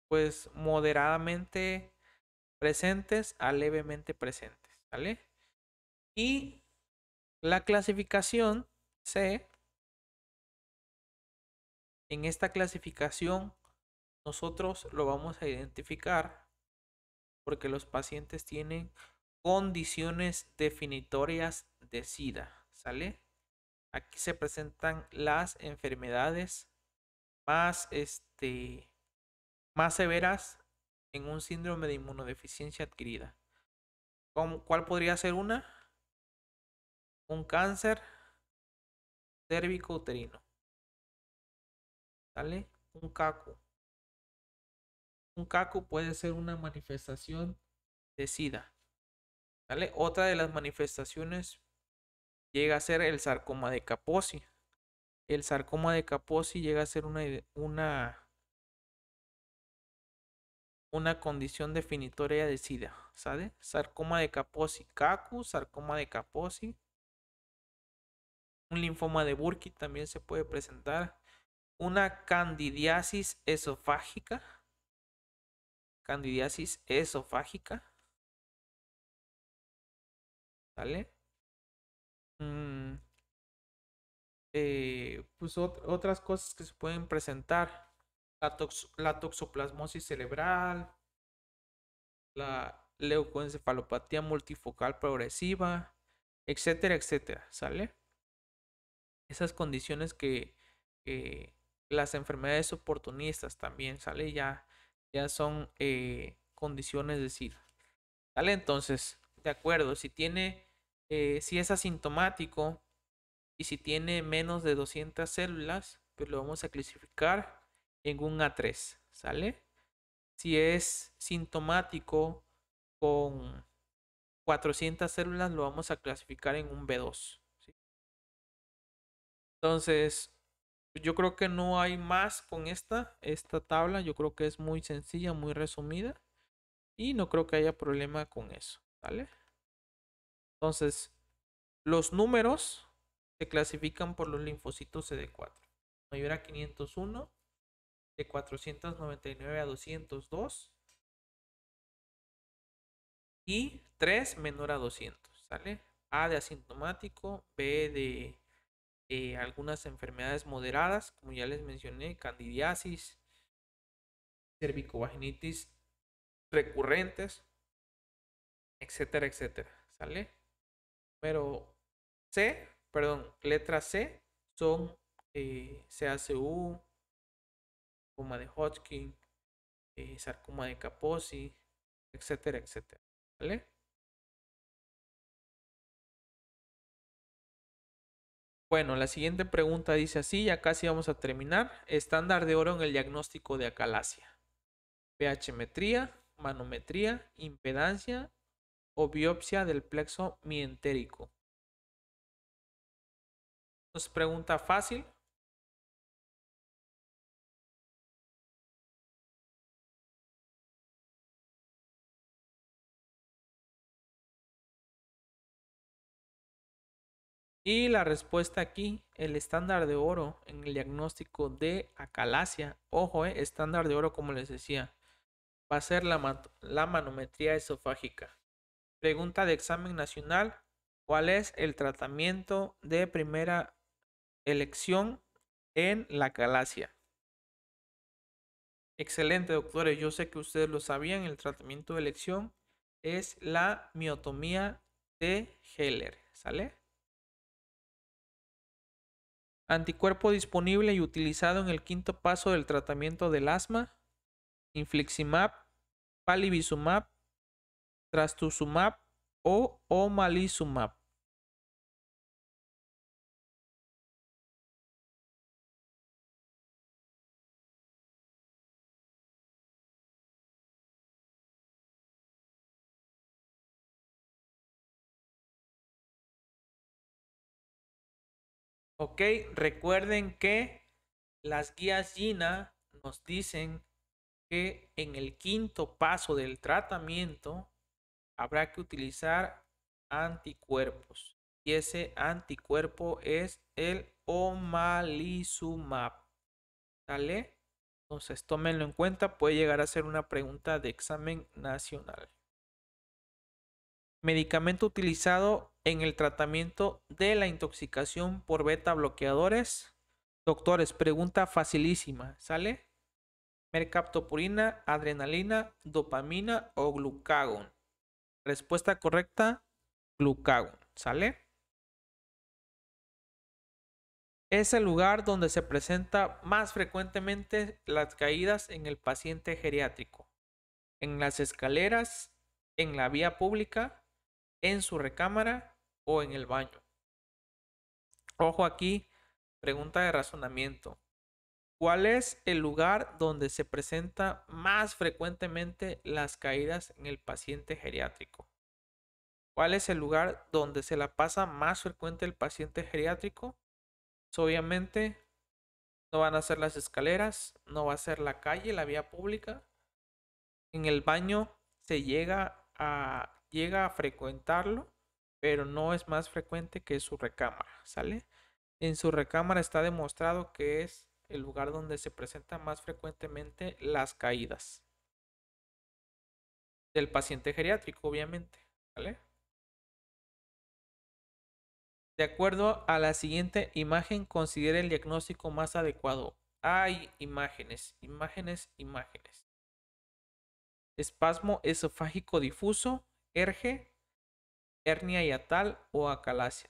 pues moderadamente presentes a levemente presentes, ¿vale? Y la clasificación C en esta clasificación nosotros lo vamos a identificar porque los pacientes tienen condiciones definitorias de SIDA, ¿sale? Aquí se presentan las enfermedades más, este, más severas en un síndrome de inmunodeficiencia adquirida. ¿Cuál podría ser una? Un cáncer cérvico uterino. Un caco Un caco puede ser una manifestación de SIDA. ¿Sale? Otra de las manifestaciones llega a ser el sarcoma de Kaposi. El sarcoma de Kaposi llega a ser una, una, condición definitoria de SIDA. ¿Sale? Sarcoma de Kaposi, caco, sarcoma de Kaposi. Un linfoma de Burkitt también se puede presentar una candidiasis esofágica. Candidiasis esofágica. sale, mm. eh, pues otras cosas que se pueden presentar. La, toxoplasmosis cerebral. La leucoencefalopatía multifocal progresiva. Etcétera, etcétera. ¿Sale? Esas condiciones que las enfermedades oportunistas también, ¿sale? Ya, ya son eh, condiciones de SIDA. ¿Sale? Entonces, de acuerdo, si tiene, eh, si es asintomático y si tiene menos de 200 células, pues lo vamos a clasificar en un A3, ¿sale? Si es sintomático con 400 células, lo vamos a clasificar en un B2. ¿sí? Entonces, yo creo que no hay más con esta, esta tabla. Yo creo que es muy sencilla, muy resumida. Y no creo que haya problema con eso. ¿Vale? Entonces, los números se clasifican por los linfocitos CD4. Mayor a 501, de 499 a 202. Y 3 menor a 200. ¿Sale? A de asintomático, B de eh, algunas enfermedades moderadas, como ya les mencioné, candidiasis, cervicovaginitis recurrentes, etcétera, etcétera. ¿Sale? Pero C, perdón, letra C son eh, CACU, sarcoma de Hodgkin, eh, sarcoma de Kaposi, etcétera, etcétera. ¿Vale? Bueno, la siguiente pregunta dice así, ya casi vamos a terminar. Estándar de oro en el diagnóstico de acalasia. pH metría, manometría, impedancia o biopsia del plexo mientérico. Nos pregunta fácil, Y la respuesta aquí, el estándar de oro en el diagnóstico de acalasia, ojo, eh, estándar de oro como les decía, va a ser la, manometría esofágica. Pregunta de examen nacional, ¿cuál es el tratamiento de primera elección en la acalasia? Excelente, doctores. Yo sé que ustedes lo sabían. El tratamiento de elección es la miotomía de Heller. ¿Sale? Anticuerpo disponible y utilizado en el quinto paso del tratamiento del asma, infliximab, palivizumab, trastuzumab o omalizumab. Ok, recuerden que las guías Gina nos dicen que en el quinto paso del tratamiento habrá que utilizar anticuerpos. Y ese anticuerpo es el omalizumab. ¿Sale? Entonces tómenlo en cuenta, puede llegar a ser una pregunta de examen nacional medicamento utilizado en el tratamiento de la intoxicación por beta bloqueadores. Doctores, pregunta facilísima, ¿sale? Mercaptopurina, adrenalina, dopamina o glucagon. Respuesta correcta, glucagón, ¿sale? Es el lugar donde se presenta más frecuentemente las caídas en el paciente geriátrico, en las escaleras, en la vía pública, en su recámara o en el baño. Ojo aquí, pregunta de razonamiento. ¿Cuál es el lugar donde se presenta más frecuentemente las caídas en el paciente geriátrico? ¿Cuál es el lugar donde se la pasa más frecuente el paciente geriátrico? Pues, obviamente no van a ser las escaleras, no va a ser la calle, la vía pública. En el baño se llega a llega a frecuentarlo, pero no es más frecuente que su recámara, ¿sale? En su recámara está demostrado que es el lugar donde se presentan más frecuentemente las caídas del paciente geriátrico, obviamente, ¿vale? De acuerdo a la siguiente imagen, considere el diagnóstico más adecuado. Hay imágenes, imágenes, imágenes. Espasmo esofágico difuso, erge, hernia yatal o acalacia.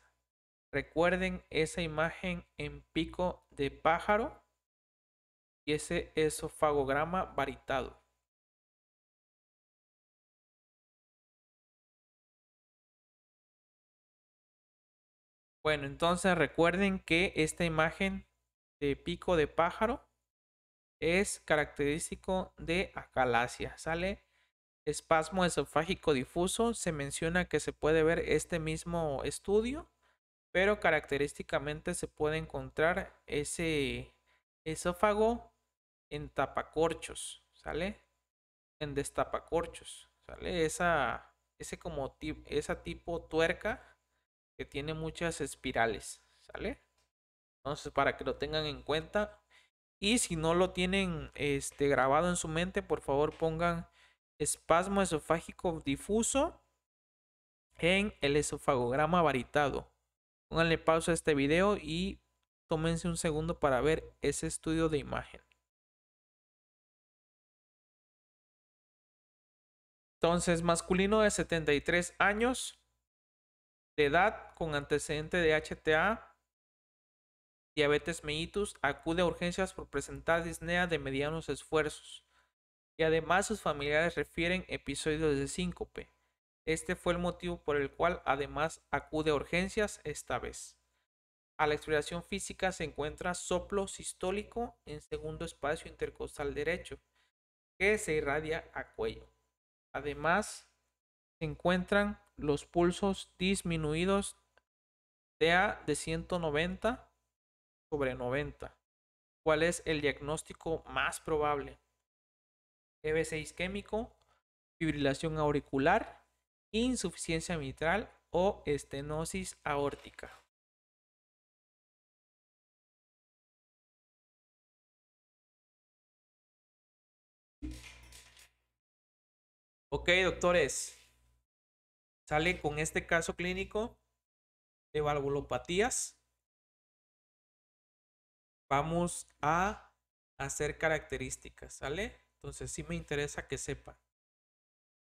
Recuerden esa imagen en pico de pájaro y ese esofagograma varitado. Bueno, entonces recuerden que esta imagen de pico de pájaro es característico de acalacia. Sale espasmo esofágico difuso, se menciona que se puede ver este mismo estudio, pero característicamente se puede encontrar ese esófago en tapacorchos, ¿sale? En destapacorchos, ¿sale? Esa, ese como esa tipo tuerca que tiene muchas espirales, ¿sale? Entonces, para que lo tengan en cuenta. Y si no lo tienen este, grabado en su mente, por favor pongan espasmo esofágico difuso en el esofagograma varitado. Pónganle pausa a este video y tómense un segundo para ver ese estudio de imagen. Entonces, masculino de 73 años de edad con antecedente de HTA, diabetes mellitus, acude a urgencias por presentar disnea de medianos esfuerzos y además sus familiares refieren episodios de síncope. Este fue el motivo por el cual además acude a urgencias esta vez. A la exploración física se encuentra soplo sistólico en segundo espacio intercostal derecho, que se irradia a cuello. Además, se encuentran los pulsos disminuidos de A de 190 sobre 90, cuál es el diagnóstico más probable. EBC isquémico, fibrilación auricular, insuficiencia mitral o estenosis aórtica. Ok, doctores. Sale con este caso clínico de valvulopatías. Vamos a hacer características, ¿sale? Entonces sí me interesa que sepa.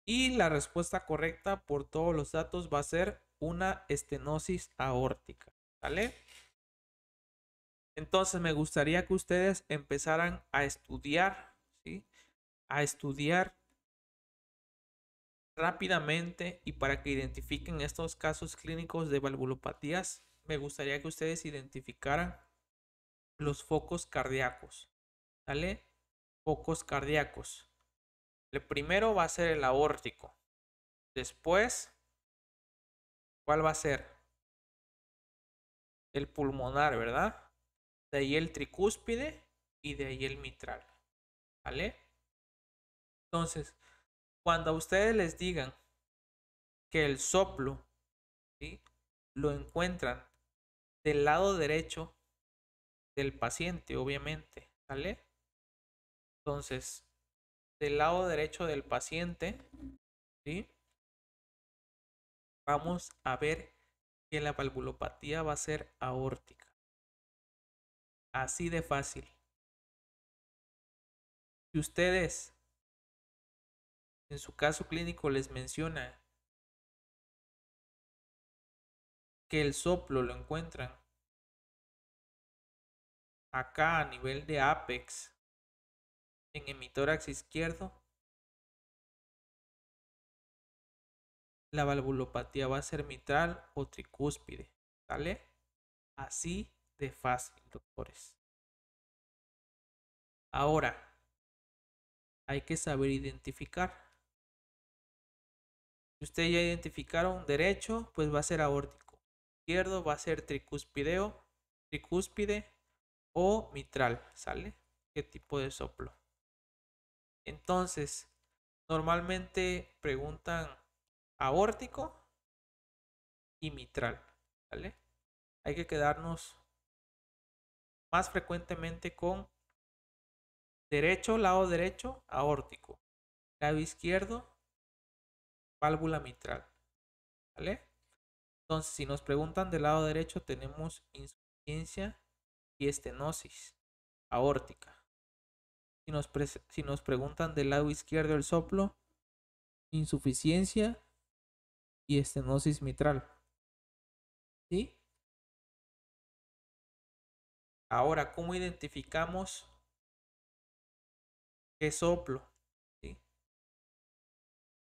Y la respuesta correcta por todos los datos va a ser una estenosis aórtica. ¿Vale? Entonces me gustaría que ustedes empezaran a estudiar, ¿sí? A estudiar rápidamente y para que identifiquen estos casos clínicos de valvulopatías, me gustaría que ustedes identificaran los focos cardíacos, ¿vale? focos cardíacos. El primero va a ser el aórtico. Después, ¿cuál va a ser? El pulmonar, ¿verdad? De ahí el tricúspide y de ahí el mitral. ¿Vale? Entonces, cuando a ustedes les digan que el soplo ¿sí? lo encuentran del lado derecho del paciente, obviamente, ¿vale? Entonces, del lado derecho del paciente, vamos a ver que la valvulopatía va a ser aórtica. Así de fácil. Si ustedes en su caso clínico les menciona que el soplo lo encuentran acá a nivel de apex en mi tórax izquierdo. La valvulopatía va a ser mitral o tricúspide, ¿sale? Así de fácil, doctores. Ahora, hay que saber identificar. Si ustedes ya identificaron derecho, pues va a ser aórtico. Izquierdo va a ser tricúspideo, tricúspide o mitral, ¿sale? ¿Qué tipo de soplo? Entonces, normalmente preguntan aórtico y mitral, ¿vale? Hay que quedarnos más frecuentemente con derecho, lado derecho, aórtico, lado izquierdo, válvula mitral, ¿vale? Entonces, si nos preguntan del lado derecho, tenemos insuficiencia y estenosis aórtica. Si nos, preguntan del lado izquierdo el soplo, insuficiencia y estenosis mitral. ¿Sí? Ahora, ¿cómo identificamos qué soplo?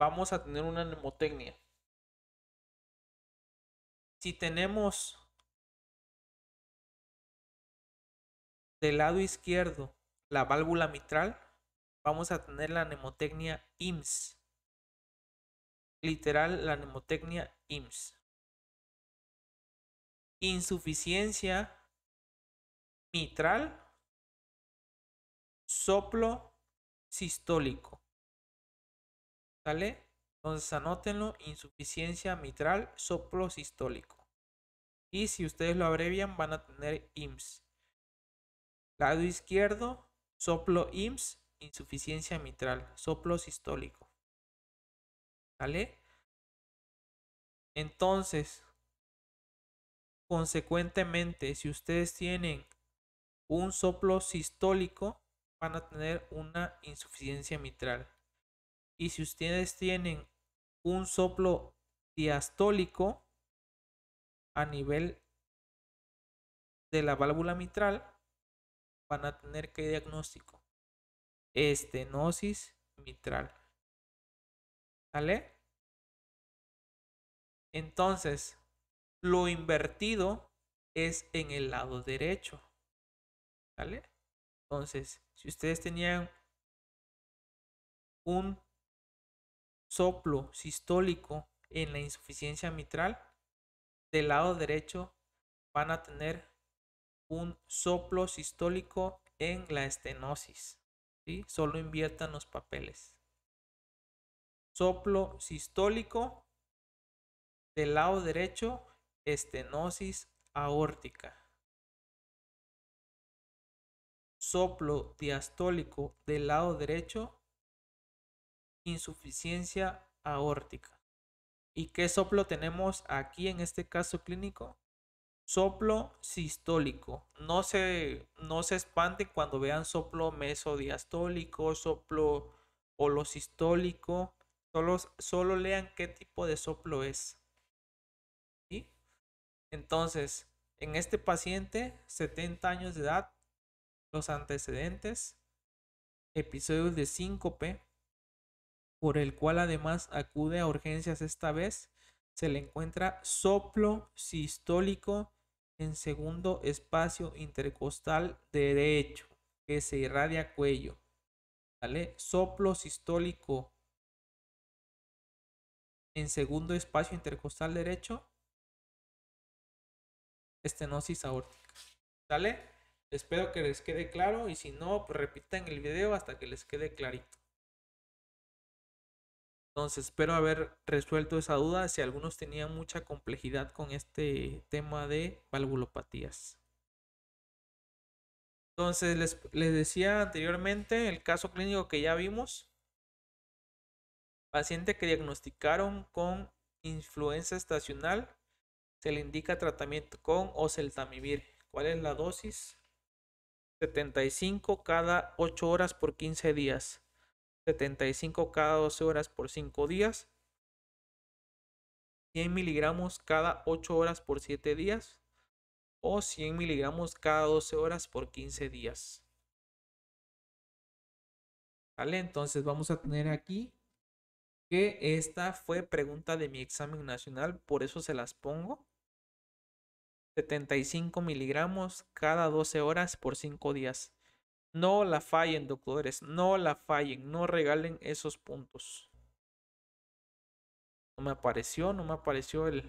Vamos a tener una nemotecnia Si tenemos del lado izquierdo la válvula mitral, vamos a tener la nemotecnia IMS. Literal, la nemotecnia IMS. Insuficiencia mitral, soplo sistólico. ¿Sale? Entonces anótenlo, insuficiencia mitral, soplo sistólico. Y si ustedes lo abrevian, van a tener IMS. Lado izquierdo, Soplo IMSS, insuficiencia mitral, soplo sistólico. ¿Vale? Entonces, consecuentemente, si ustedes tienen un soplo sistólico, van a tener una insuficiencia mitral. Y si ustedes tienen un soplo diastólico a nivel de la válvula mitral, van a tener que diagnóstico estenosis mitral. ¿Sale? Entonces, lo invertido es en el lado derecho. ¿Sale? Entonces, si ustedes tenían un soplo sistólico en la insuficiencia mitral, del lado derecho van a tener un soplo sistólico en la estenosis. Solo inviertan los papeles. Soplo sistólico del lado derecho, estenosis aórtica. Soplo diastólico del lado derecho, insuficiencia aórtica. ¿Y qué soplo tenemos aquí en este caso clínico? Soplo sistólico. No se, no se cuando vean soplo mesodiastólico, soplo holosistólico. Solo, solo lean qué tipo de soplo es. Entonces, en este paciente, 70 años de edad, los antecedentes, episodios de síncope, por el cual además acude a urgencias esta vez, se le encuentra soplo sistólico en segundo espacio intercostal derecho que se irradia cuello. ¿Vale? Soplo sistólico en segundo espacio intercostal derecho. Estenosis aórtica. ¿Sale? Espero que les quede claro y si no, pues repitan el video hasta que les quede clarito. Entonces, espero haber resuelto esa duda si algunos tenían mucha complejidad con este tema de valvulopatías. Entonces, les, decía anteriormente el caso clínico que ya vimos. Paciente que diagnosticaron con influenza estacional, se le indica tratamiento con oseltamivir. ¿Cuál es la dosis? 75 cada 8 horas por 15 días. 75 cada 12 horas por 5 días, 100 miligramos cada 8 horas por 7 días o 100 miligramos cada 12 horas por 15 días. ¿Vale? Entonces vamos a tener aquí que esta fue pregunta de mi examen nacional, por eso se las pongo. 75 miligramos cada 12 horas por 5 días. No la fallen, doctores. No la fallen. No regalen esos puntos. No me apareció, no me apareció el...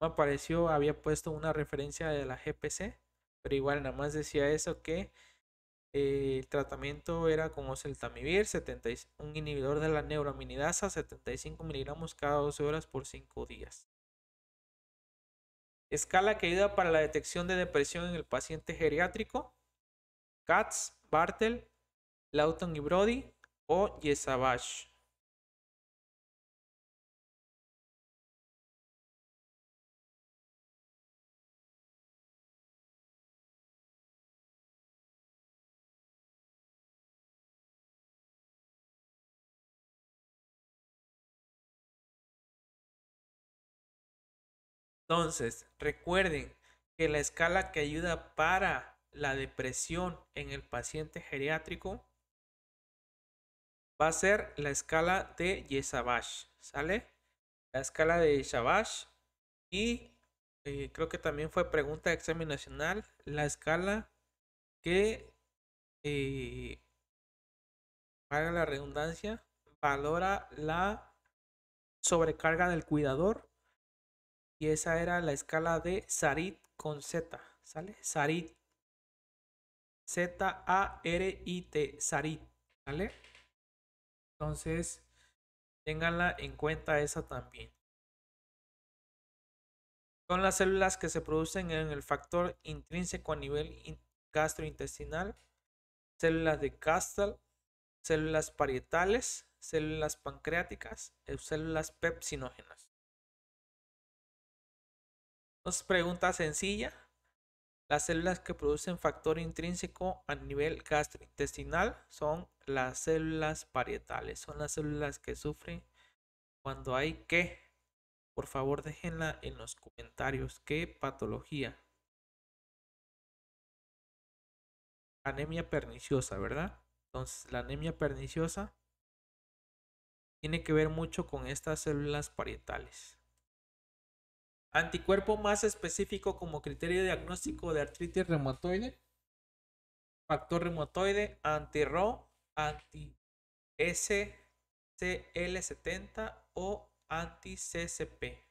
No me apareció, había puesto una referencia de la GPC. Pero igual nada más decía eso que el tratamiento era con oseltamivir, un inhibidor de la neuraminidasa, 75 miligramos cada 12 horas por 5 días escala que ayuda para la detección de depresión en el paciente geriátrico, Katz, Bartel, Lawton y Brody o Yesavage. Entonces, recuerden que la escala que ayuda para la depresión en el paciente geriátrico va a ser la escala de Yesabash, ¿sale? La escala de Yesabash y eh, creo que también fue pregunta de examen nacional, la escala que, para eh, la redundancia, valora la sobrecarga del cuidador y esa era la escala de Sarit con Z, ¿sale? Sarit. Z-A-R-I-T, Sarit, ZARIT, ¿sale? Entonces, tenganla en cuenta esa también. Son las células que se producen en el factor intrínseco a nivel gastrointestinal, células de castal células parietales, células pancreáticas, eh, células pepsinógenas. Entonces, pregunta sencilla. Las células que producen factor intrínseco a nivel gastrointestinal son las células parietales, son las células que sufren cuando hay que. Por favor, déjenla en los comentarios. ¿Qué patología? Anemia perniciosa, ¿verdad? Entonces, la anemia perniciosa tiene que ver mucho con estas células parietales. Anticuerpo más específico como criterio diagnóstico de artritis reumatoide. Factor reumatoide, anti-RO, anti-SCL70 o anti-CCP.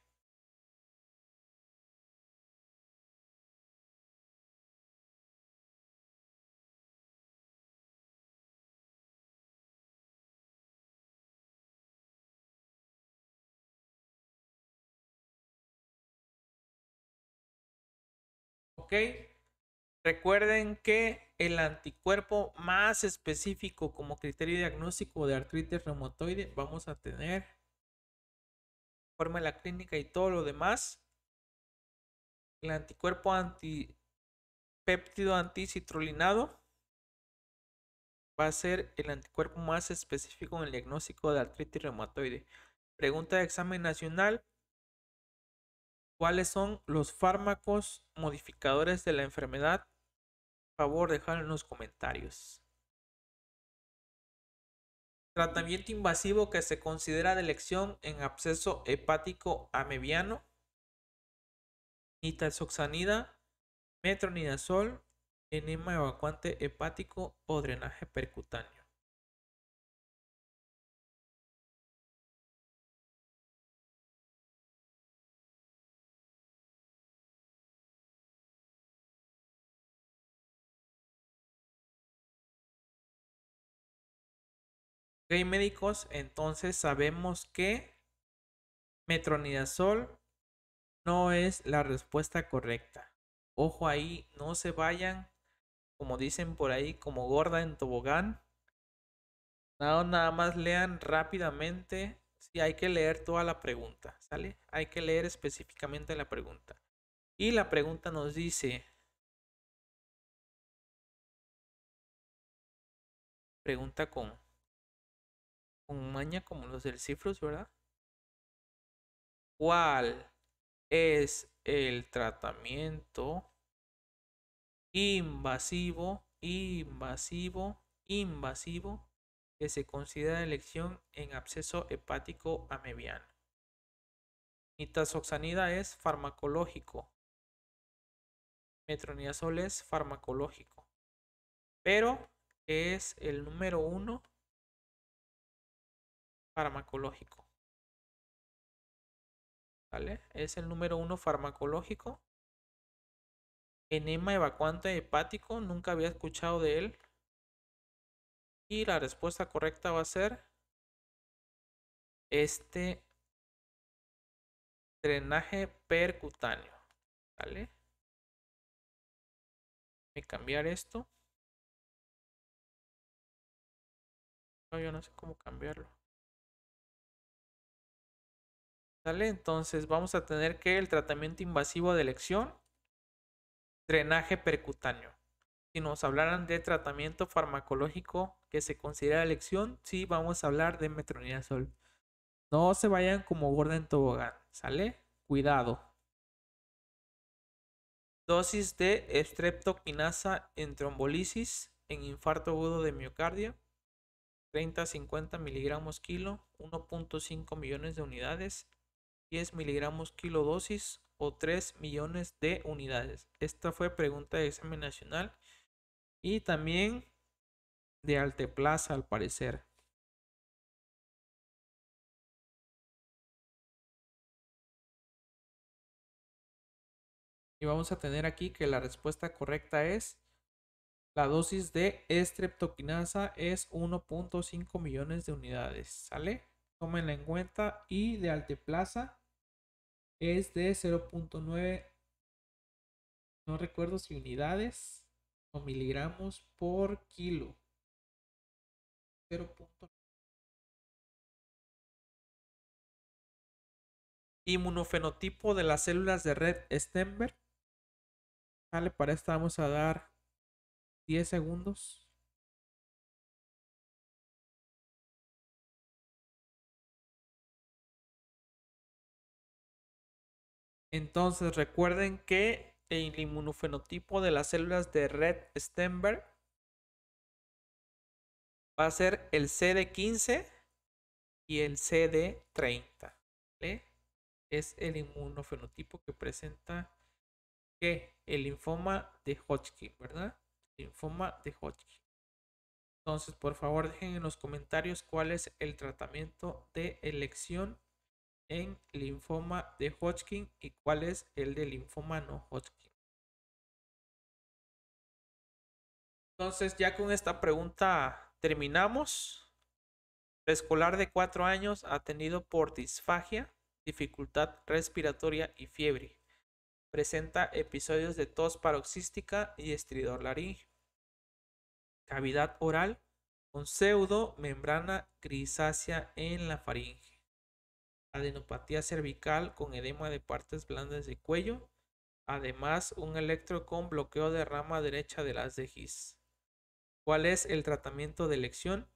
¿Ok? Recuerden que el anticuerpo más específico como criterio diagnóstico de artritis reumatoide vamos a tener forma de la clínica y todo lo demás. El anticuerpo antipéptido anticitrulinado va a ser el anticuerpo más específico en el diagnóstico de artritis reumatoide. Pregunta de examen nacional, cuáles son los fármacos modificadores de la enfermedad. Por favor, dejar en los comentarios. Tratamiento invasivo que se considera de elección en absceso hepático amebiano. Nitazoxanida, metronidazol, enema evacuante hepático o drenaje percutáneo. Ok, médicos, entonces sabemos que metronidazol no es la respuesta correcta. Ojo ahí, no se vayan, como dicen por ahí, como gorda en tobogán. Nada, nada más lean rápidamente. Si hay que leer toda la pregunta, ¿sale? Hay que leer específicamente la pregunta. Y la pregunta nos dice, pregunta con con maña como los del Cifrus, ¿verdad? ¿Cuál es el tratamiento invasivo, invasivo, invasivo que se considera elección en absceso hepático amebiano? Nitazoxanida es farmacológico. Metronidazol es farmacológico. Pero es el número uno farmacológico. ¿Vale? Es el número uno farmacológico. Enema evacuante hepático, nunca había escuchado de él. Y la respuesta correcta va a ser este drenaje percutáneo. ¿Vale? Voy a cambiar esto. No, yo no sé cómo cambiarlo. Entonces vamos a tener que el tratamiento invasivo de elección, drenaje percutáneo. Si nos hablaran de tratamiento farmacológico que se considera elección, sí vamos a hablar de metronidazol. No se vayan como gorda en tobogán, ¿sale? Cuidado. Dosis de estreptoquinasa en trombolisis en infarto agudo de miocardio. 30 50 miligramos kilo, 1.5 millones de unidades 10 miligramos dosis o 3 millones de unidades. Esta fue pregunta de examen nacional y también de Alteplaza al parecer. Y vamos a tener aquí que la respuesta correcta es la dosis de estreptokinasa es 1.5 millones de unidades. ¿Sale? tómenla en cuenta. Y de Alteplaza es de 0.9, no recuerdo si unidades o miligramos por kilo. 0.9 Inmunofenotipo de las células de red Stemberg. Vale, ah, para esta vamos a dar 10 segundos. Entonces recuerden que el inmunofenotipo de las células de Red Stemberg va a ser el CD15 y el CD30. Es el inmunofenotipo que presenta el linfoma de Hodgkin, ¿verdad? linfoma de Hodgkin. Entonces, por favor, dejen en los comentarios cuál es el tratamiento de elección en linfoma de Hodgkin y cuál es el de linfoma no Hodgkin. Entonces ya con esta pregunta terminamos. Preescolar de 4 años atendido por disfagia, dificultad respiratoria y fiebre. Presenta episodios de tos paroxística y estridor laringe. Cavidad oral con pseudo membrana grisácea en la faringe adenopatía cervical con edema de partes blandas de cuello, además un electro con bloqueo de rama derecha de las de ¿Cuál es el tratamiento de elección?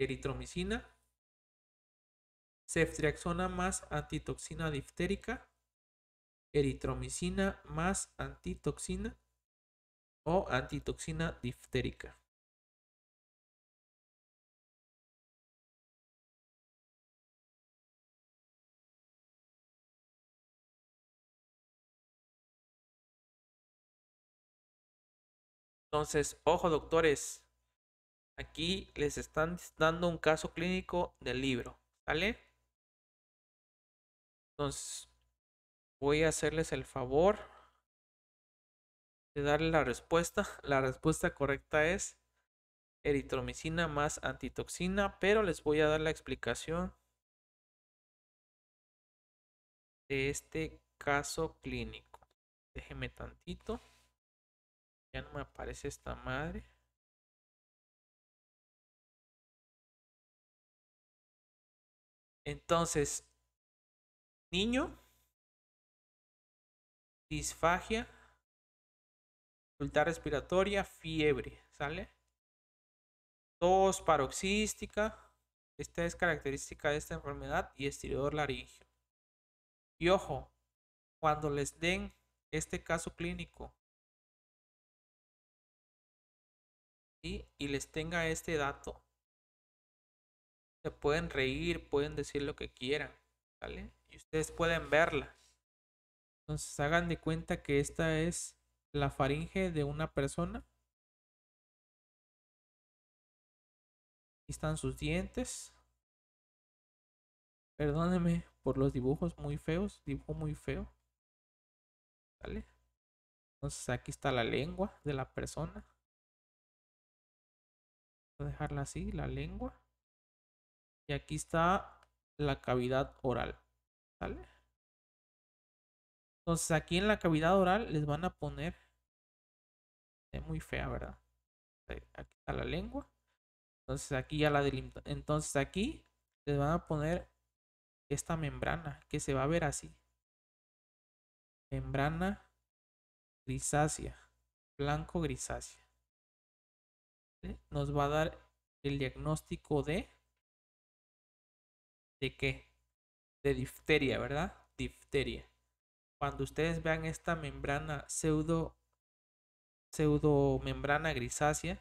Eritromicina, ceftriaxona más antitoxina diftérica, eritromicina más antitoxina o antitoxina diftérica. Entonces, ojo doctores, aquí les están dando un caso clínico del libro, ¿vale? Entonces, voy a hacerles el favor de darle la respuesta. La respuesta correcta es eritromicina más antitoxina, pero les voy a dar la explicación de este caso clínico. Déjenme tantito. Ya no me aparece esta madre. Entonces, niño, disfagia, dificultad respiratoria, fiebre, ¿sale? Tos paroxística, esta es característica de esta enfermedad y estirador laríngeo Y ojo, cuando les den este caso clínico y les tenga este dato. Se pueden reír, pueden decir lo que quieran, Y ustedes pueden verla. Entonces hagan de cuenta que esta es la faringe de una persona. Aquí están sus dientes. Perdónenme por los dibujos muy feos, dibujo muy feo. Entonces aquí está la lengua de la persona dejarla así, la lengua. Y aquí está la cavidad oral. ¿Sale? Entonces aquí en la cavidad oral les van a poner... Es muy fea, ¿verdad? Aquí está la lengua. Entonces aquí ya la delimitó Entonces aquí les van a poner esta membrana que se va a ver así. Membrana grisácea. Blanco grisácea. ¿eh? nos va a dar el diagnóstico de... ¿De qué? De difteria, ¿verdad? Difteria. Cuando ustedes vean esta membrana pseudo pseudomembrana grisácea.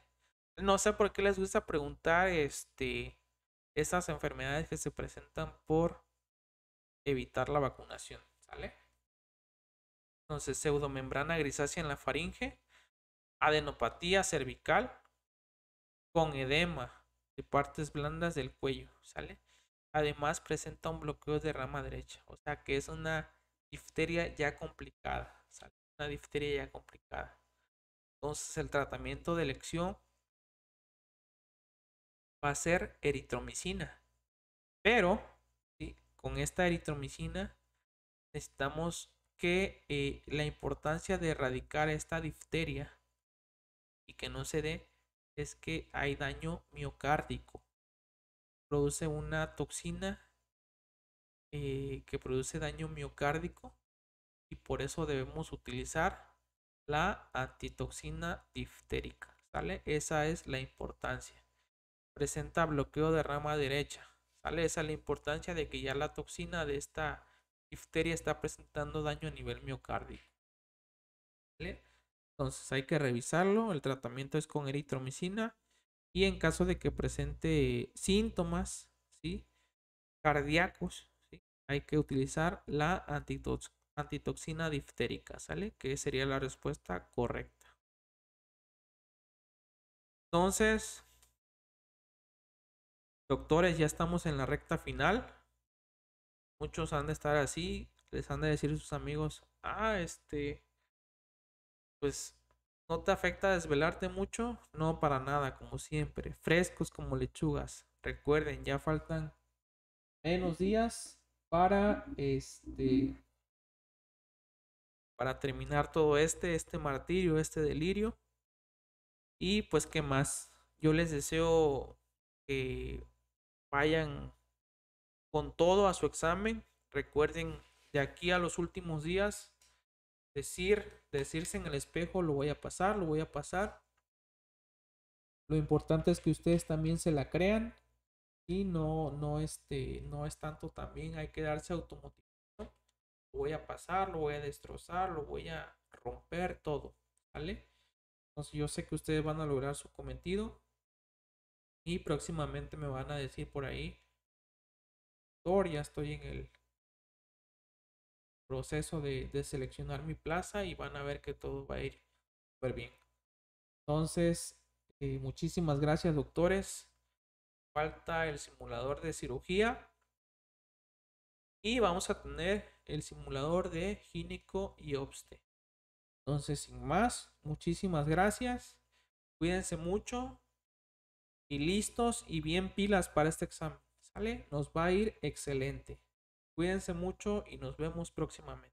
No sé por qué les gusta preguntar este, esas enfermedades que se presentan por evitar la vacunación, ¿sale? Entonces, pseudomembrana grisácea en la faringe, adenopatía cervical, con edema de partes blandas del cuello, ¿sale? Además presenta un bloqueo de rama derecha, o sea que es una difteria ya complicada, ¿sale? Una difteria ya complicada. Entonces el tratamiento de elección va a ser eritromicina, pero con esta eritromicina necesitamos que eh, la importancia de erradicar esta difteria y que no se dé es que hay daño miocárdico. Produce una toxina eh, que produce daño miocárdico y por eso debemos utilizar la antitoxina diftérica. Esa es la importancia. Presenta bloqueo de rama derecha. ¿Sale? Esa es la importancia de que ya la toxina de esta difteria está presentando daño a nivel miocárdico. Entonces hay que revisarlo. El tratamiento es con eritromicina. Y en caso de que presente síntomas ¿sí? cardíacos, hay que utilizar la antitoxina diftérica, ¿sale? Que sería la respuesta correcta. Entonces, doctores, ya estamos en la recta final. Muchos han de estar así, les han de decir a sus amigos, ah, este, pues no te afecta desvelarte mucho, no para nada, como siempre, frescos como lechugas. Recuerden, ya faltan menos días para este para terminar todo este este martirio, este delirio. Y pues qué más. Yo les deseo que vayan con todo a su examen. Recuerden de aquí a los últimos días decir, decirse en el espejo, lo voy a pasar, lo voy a pasar. Lo importante es que ustedes también se la crean y no, no, este, no es tanto también, hay que darse automotivación. Lo voy a pasar, lo voy a destrozar, lo voy a romper todo, ¿vale? Entonces yo sé que ustedes van a lograr su cometido y próximamente me van a decir por ahí, ya estoy en el proceso de, seleccionar mi plaza y van a ver que todo va a ir súper bien. Entonces, eh, muchísimas gracias doctores. Falta el simulador de cirugía. Y vamos a tener el simulador de gínico y obste. Entonces, sin más, muchísimas gracias. Cuídense mucho. Y listos y bien pilas para este examen. ¿Sale? Nos va a ir excelente. Cuídense mucho y nos vemos próximamente.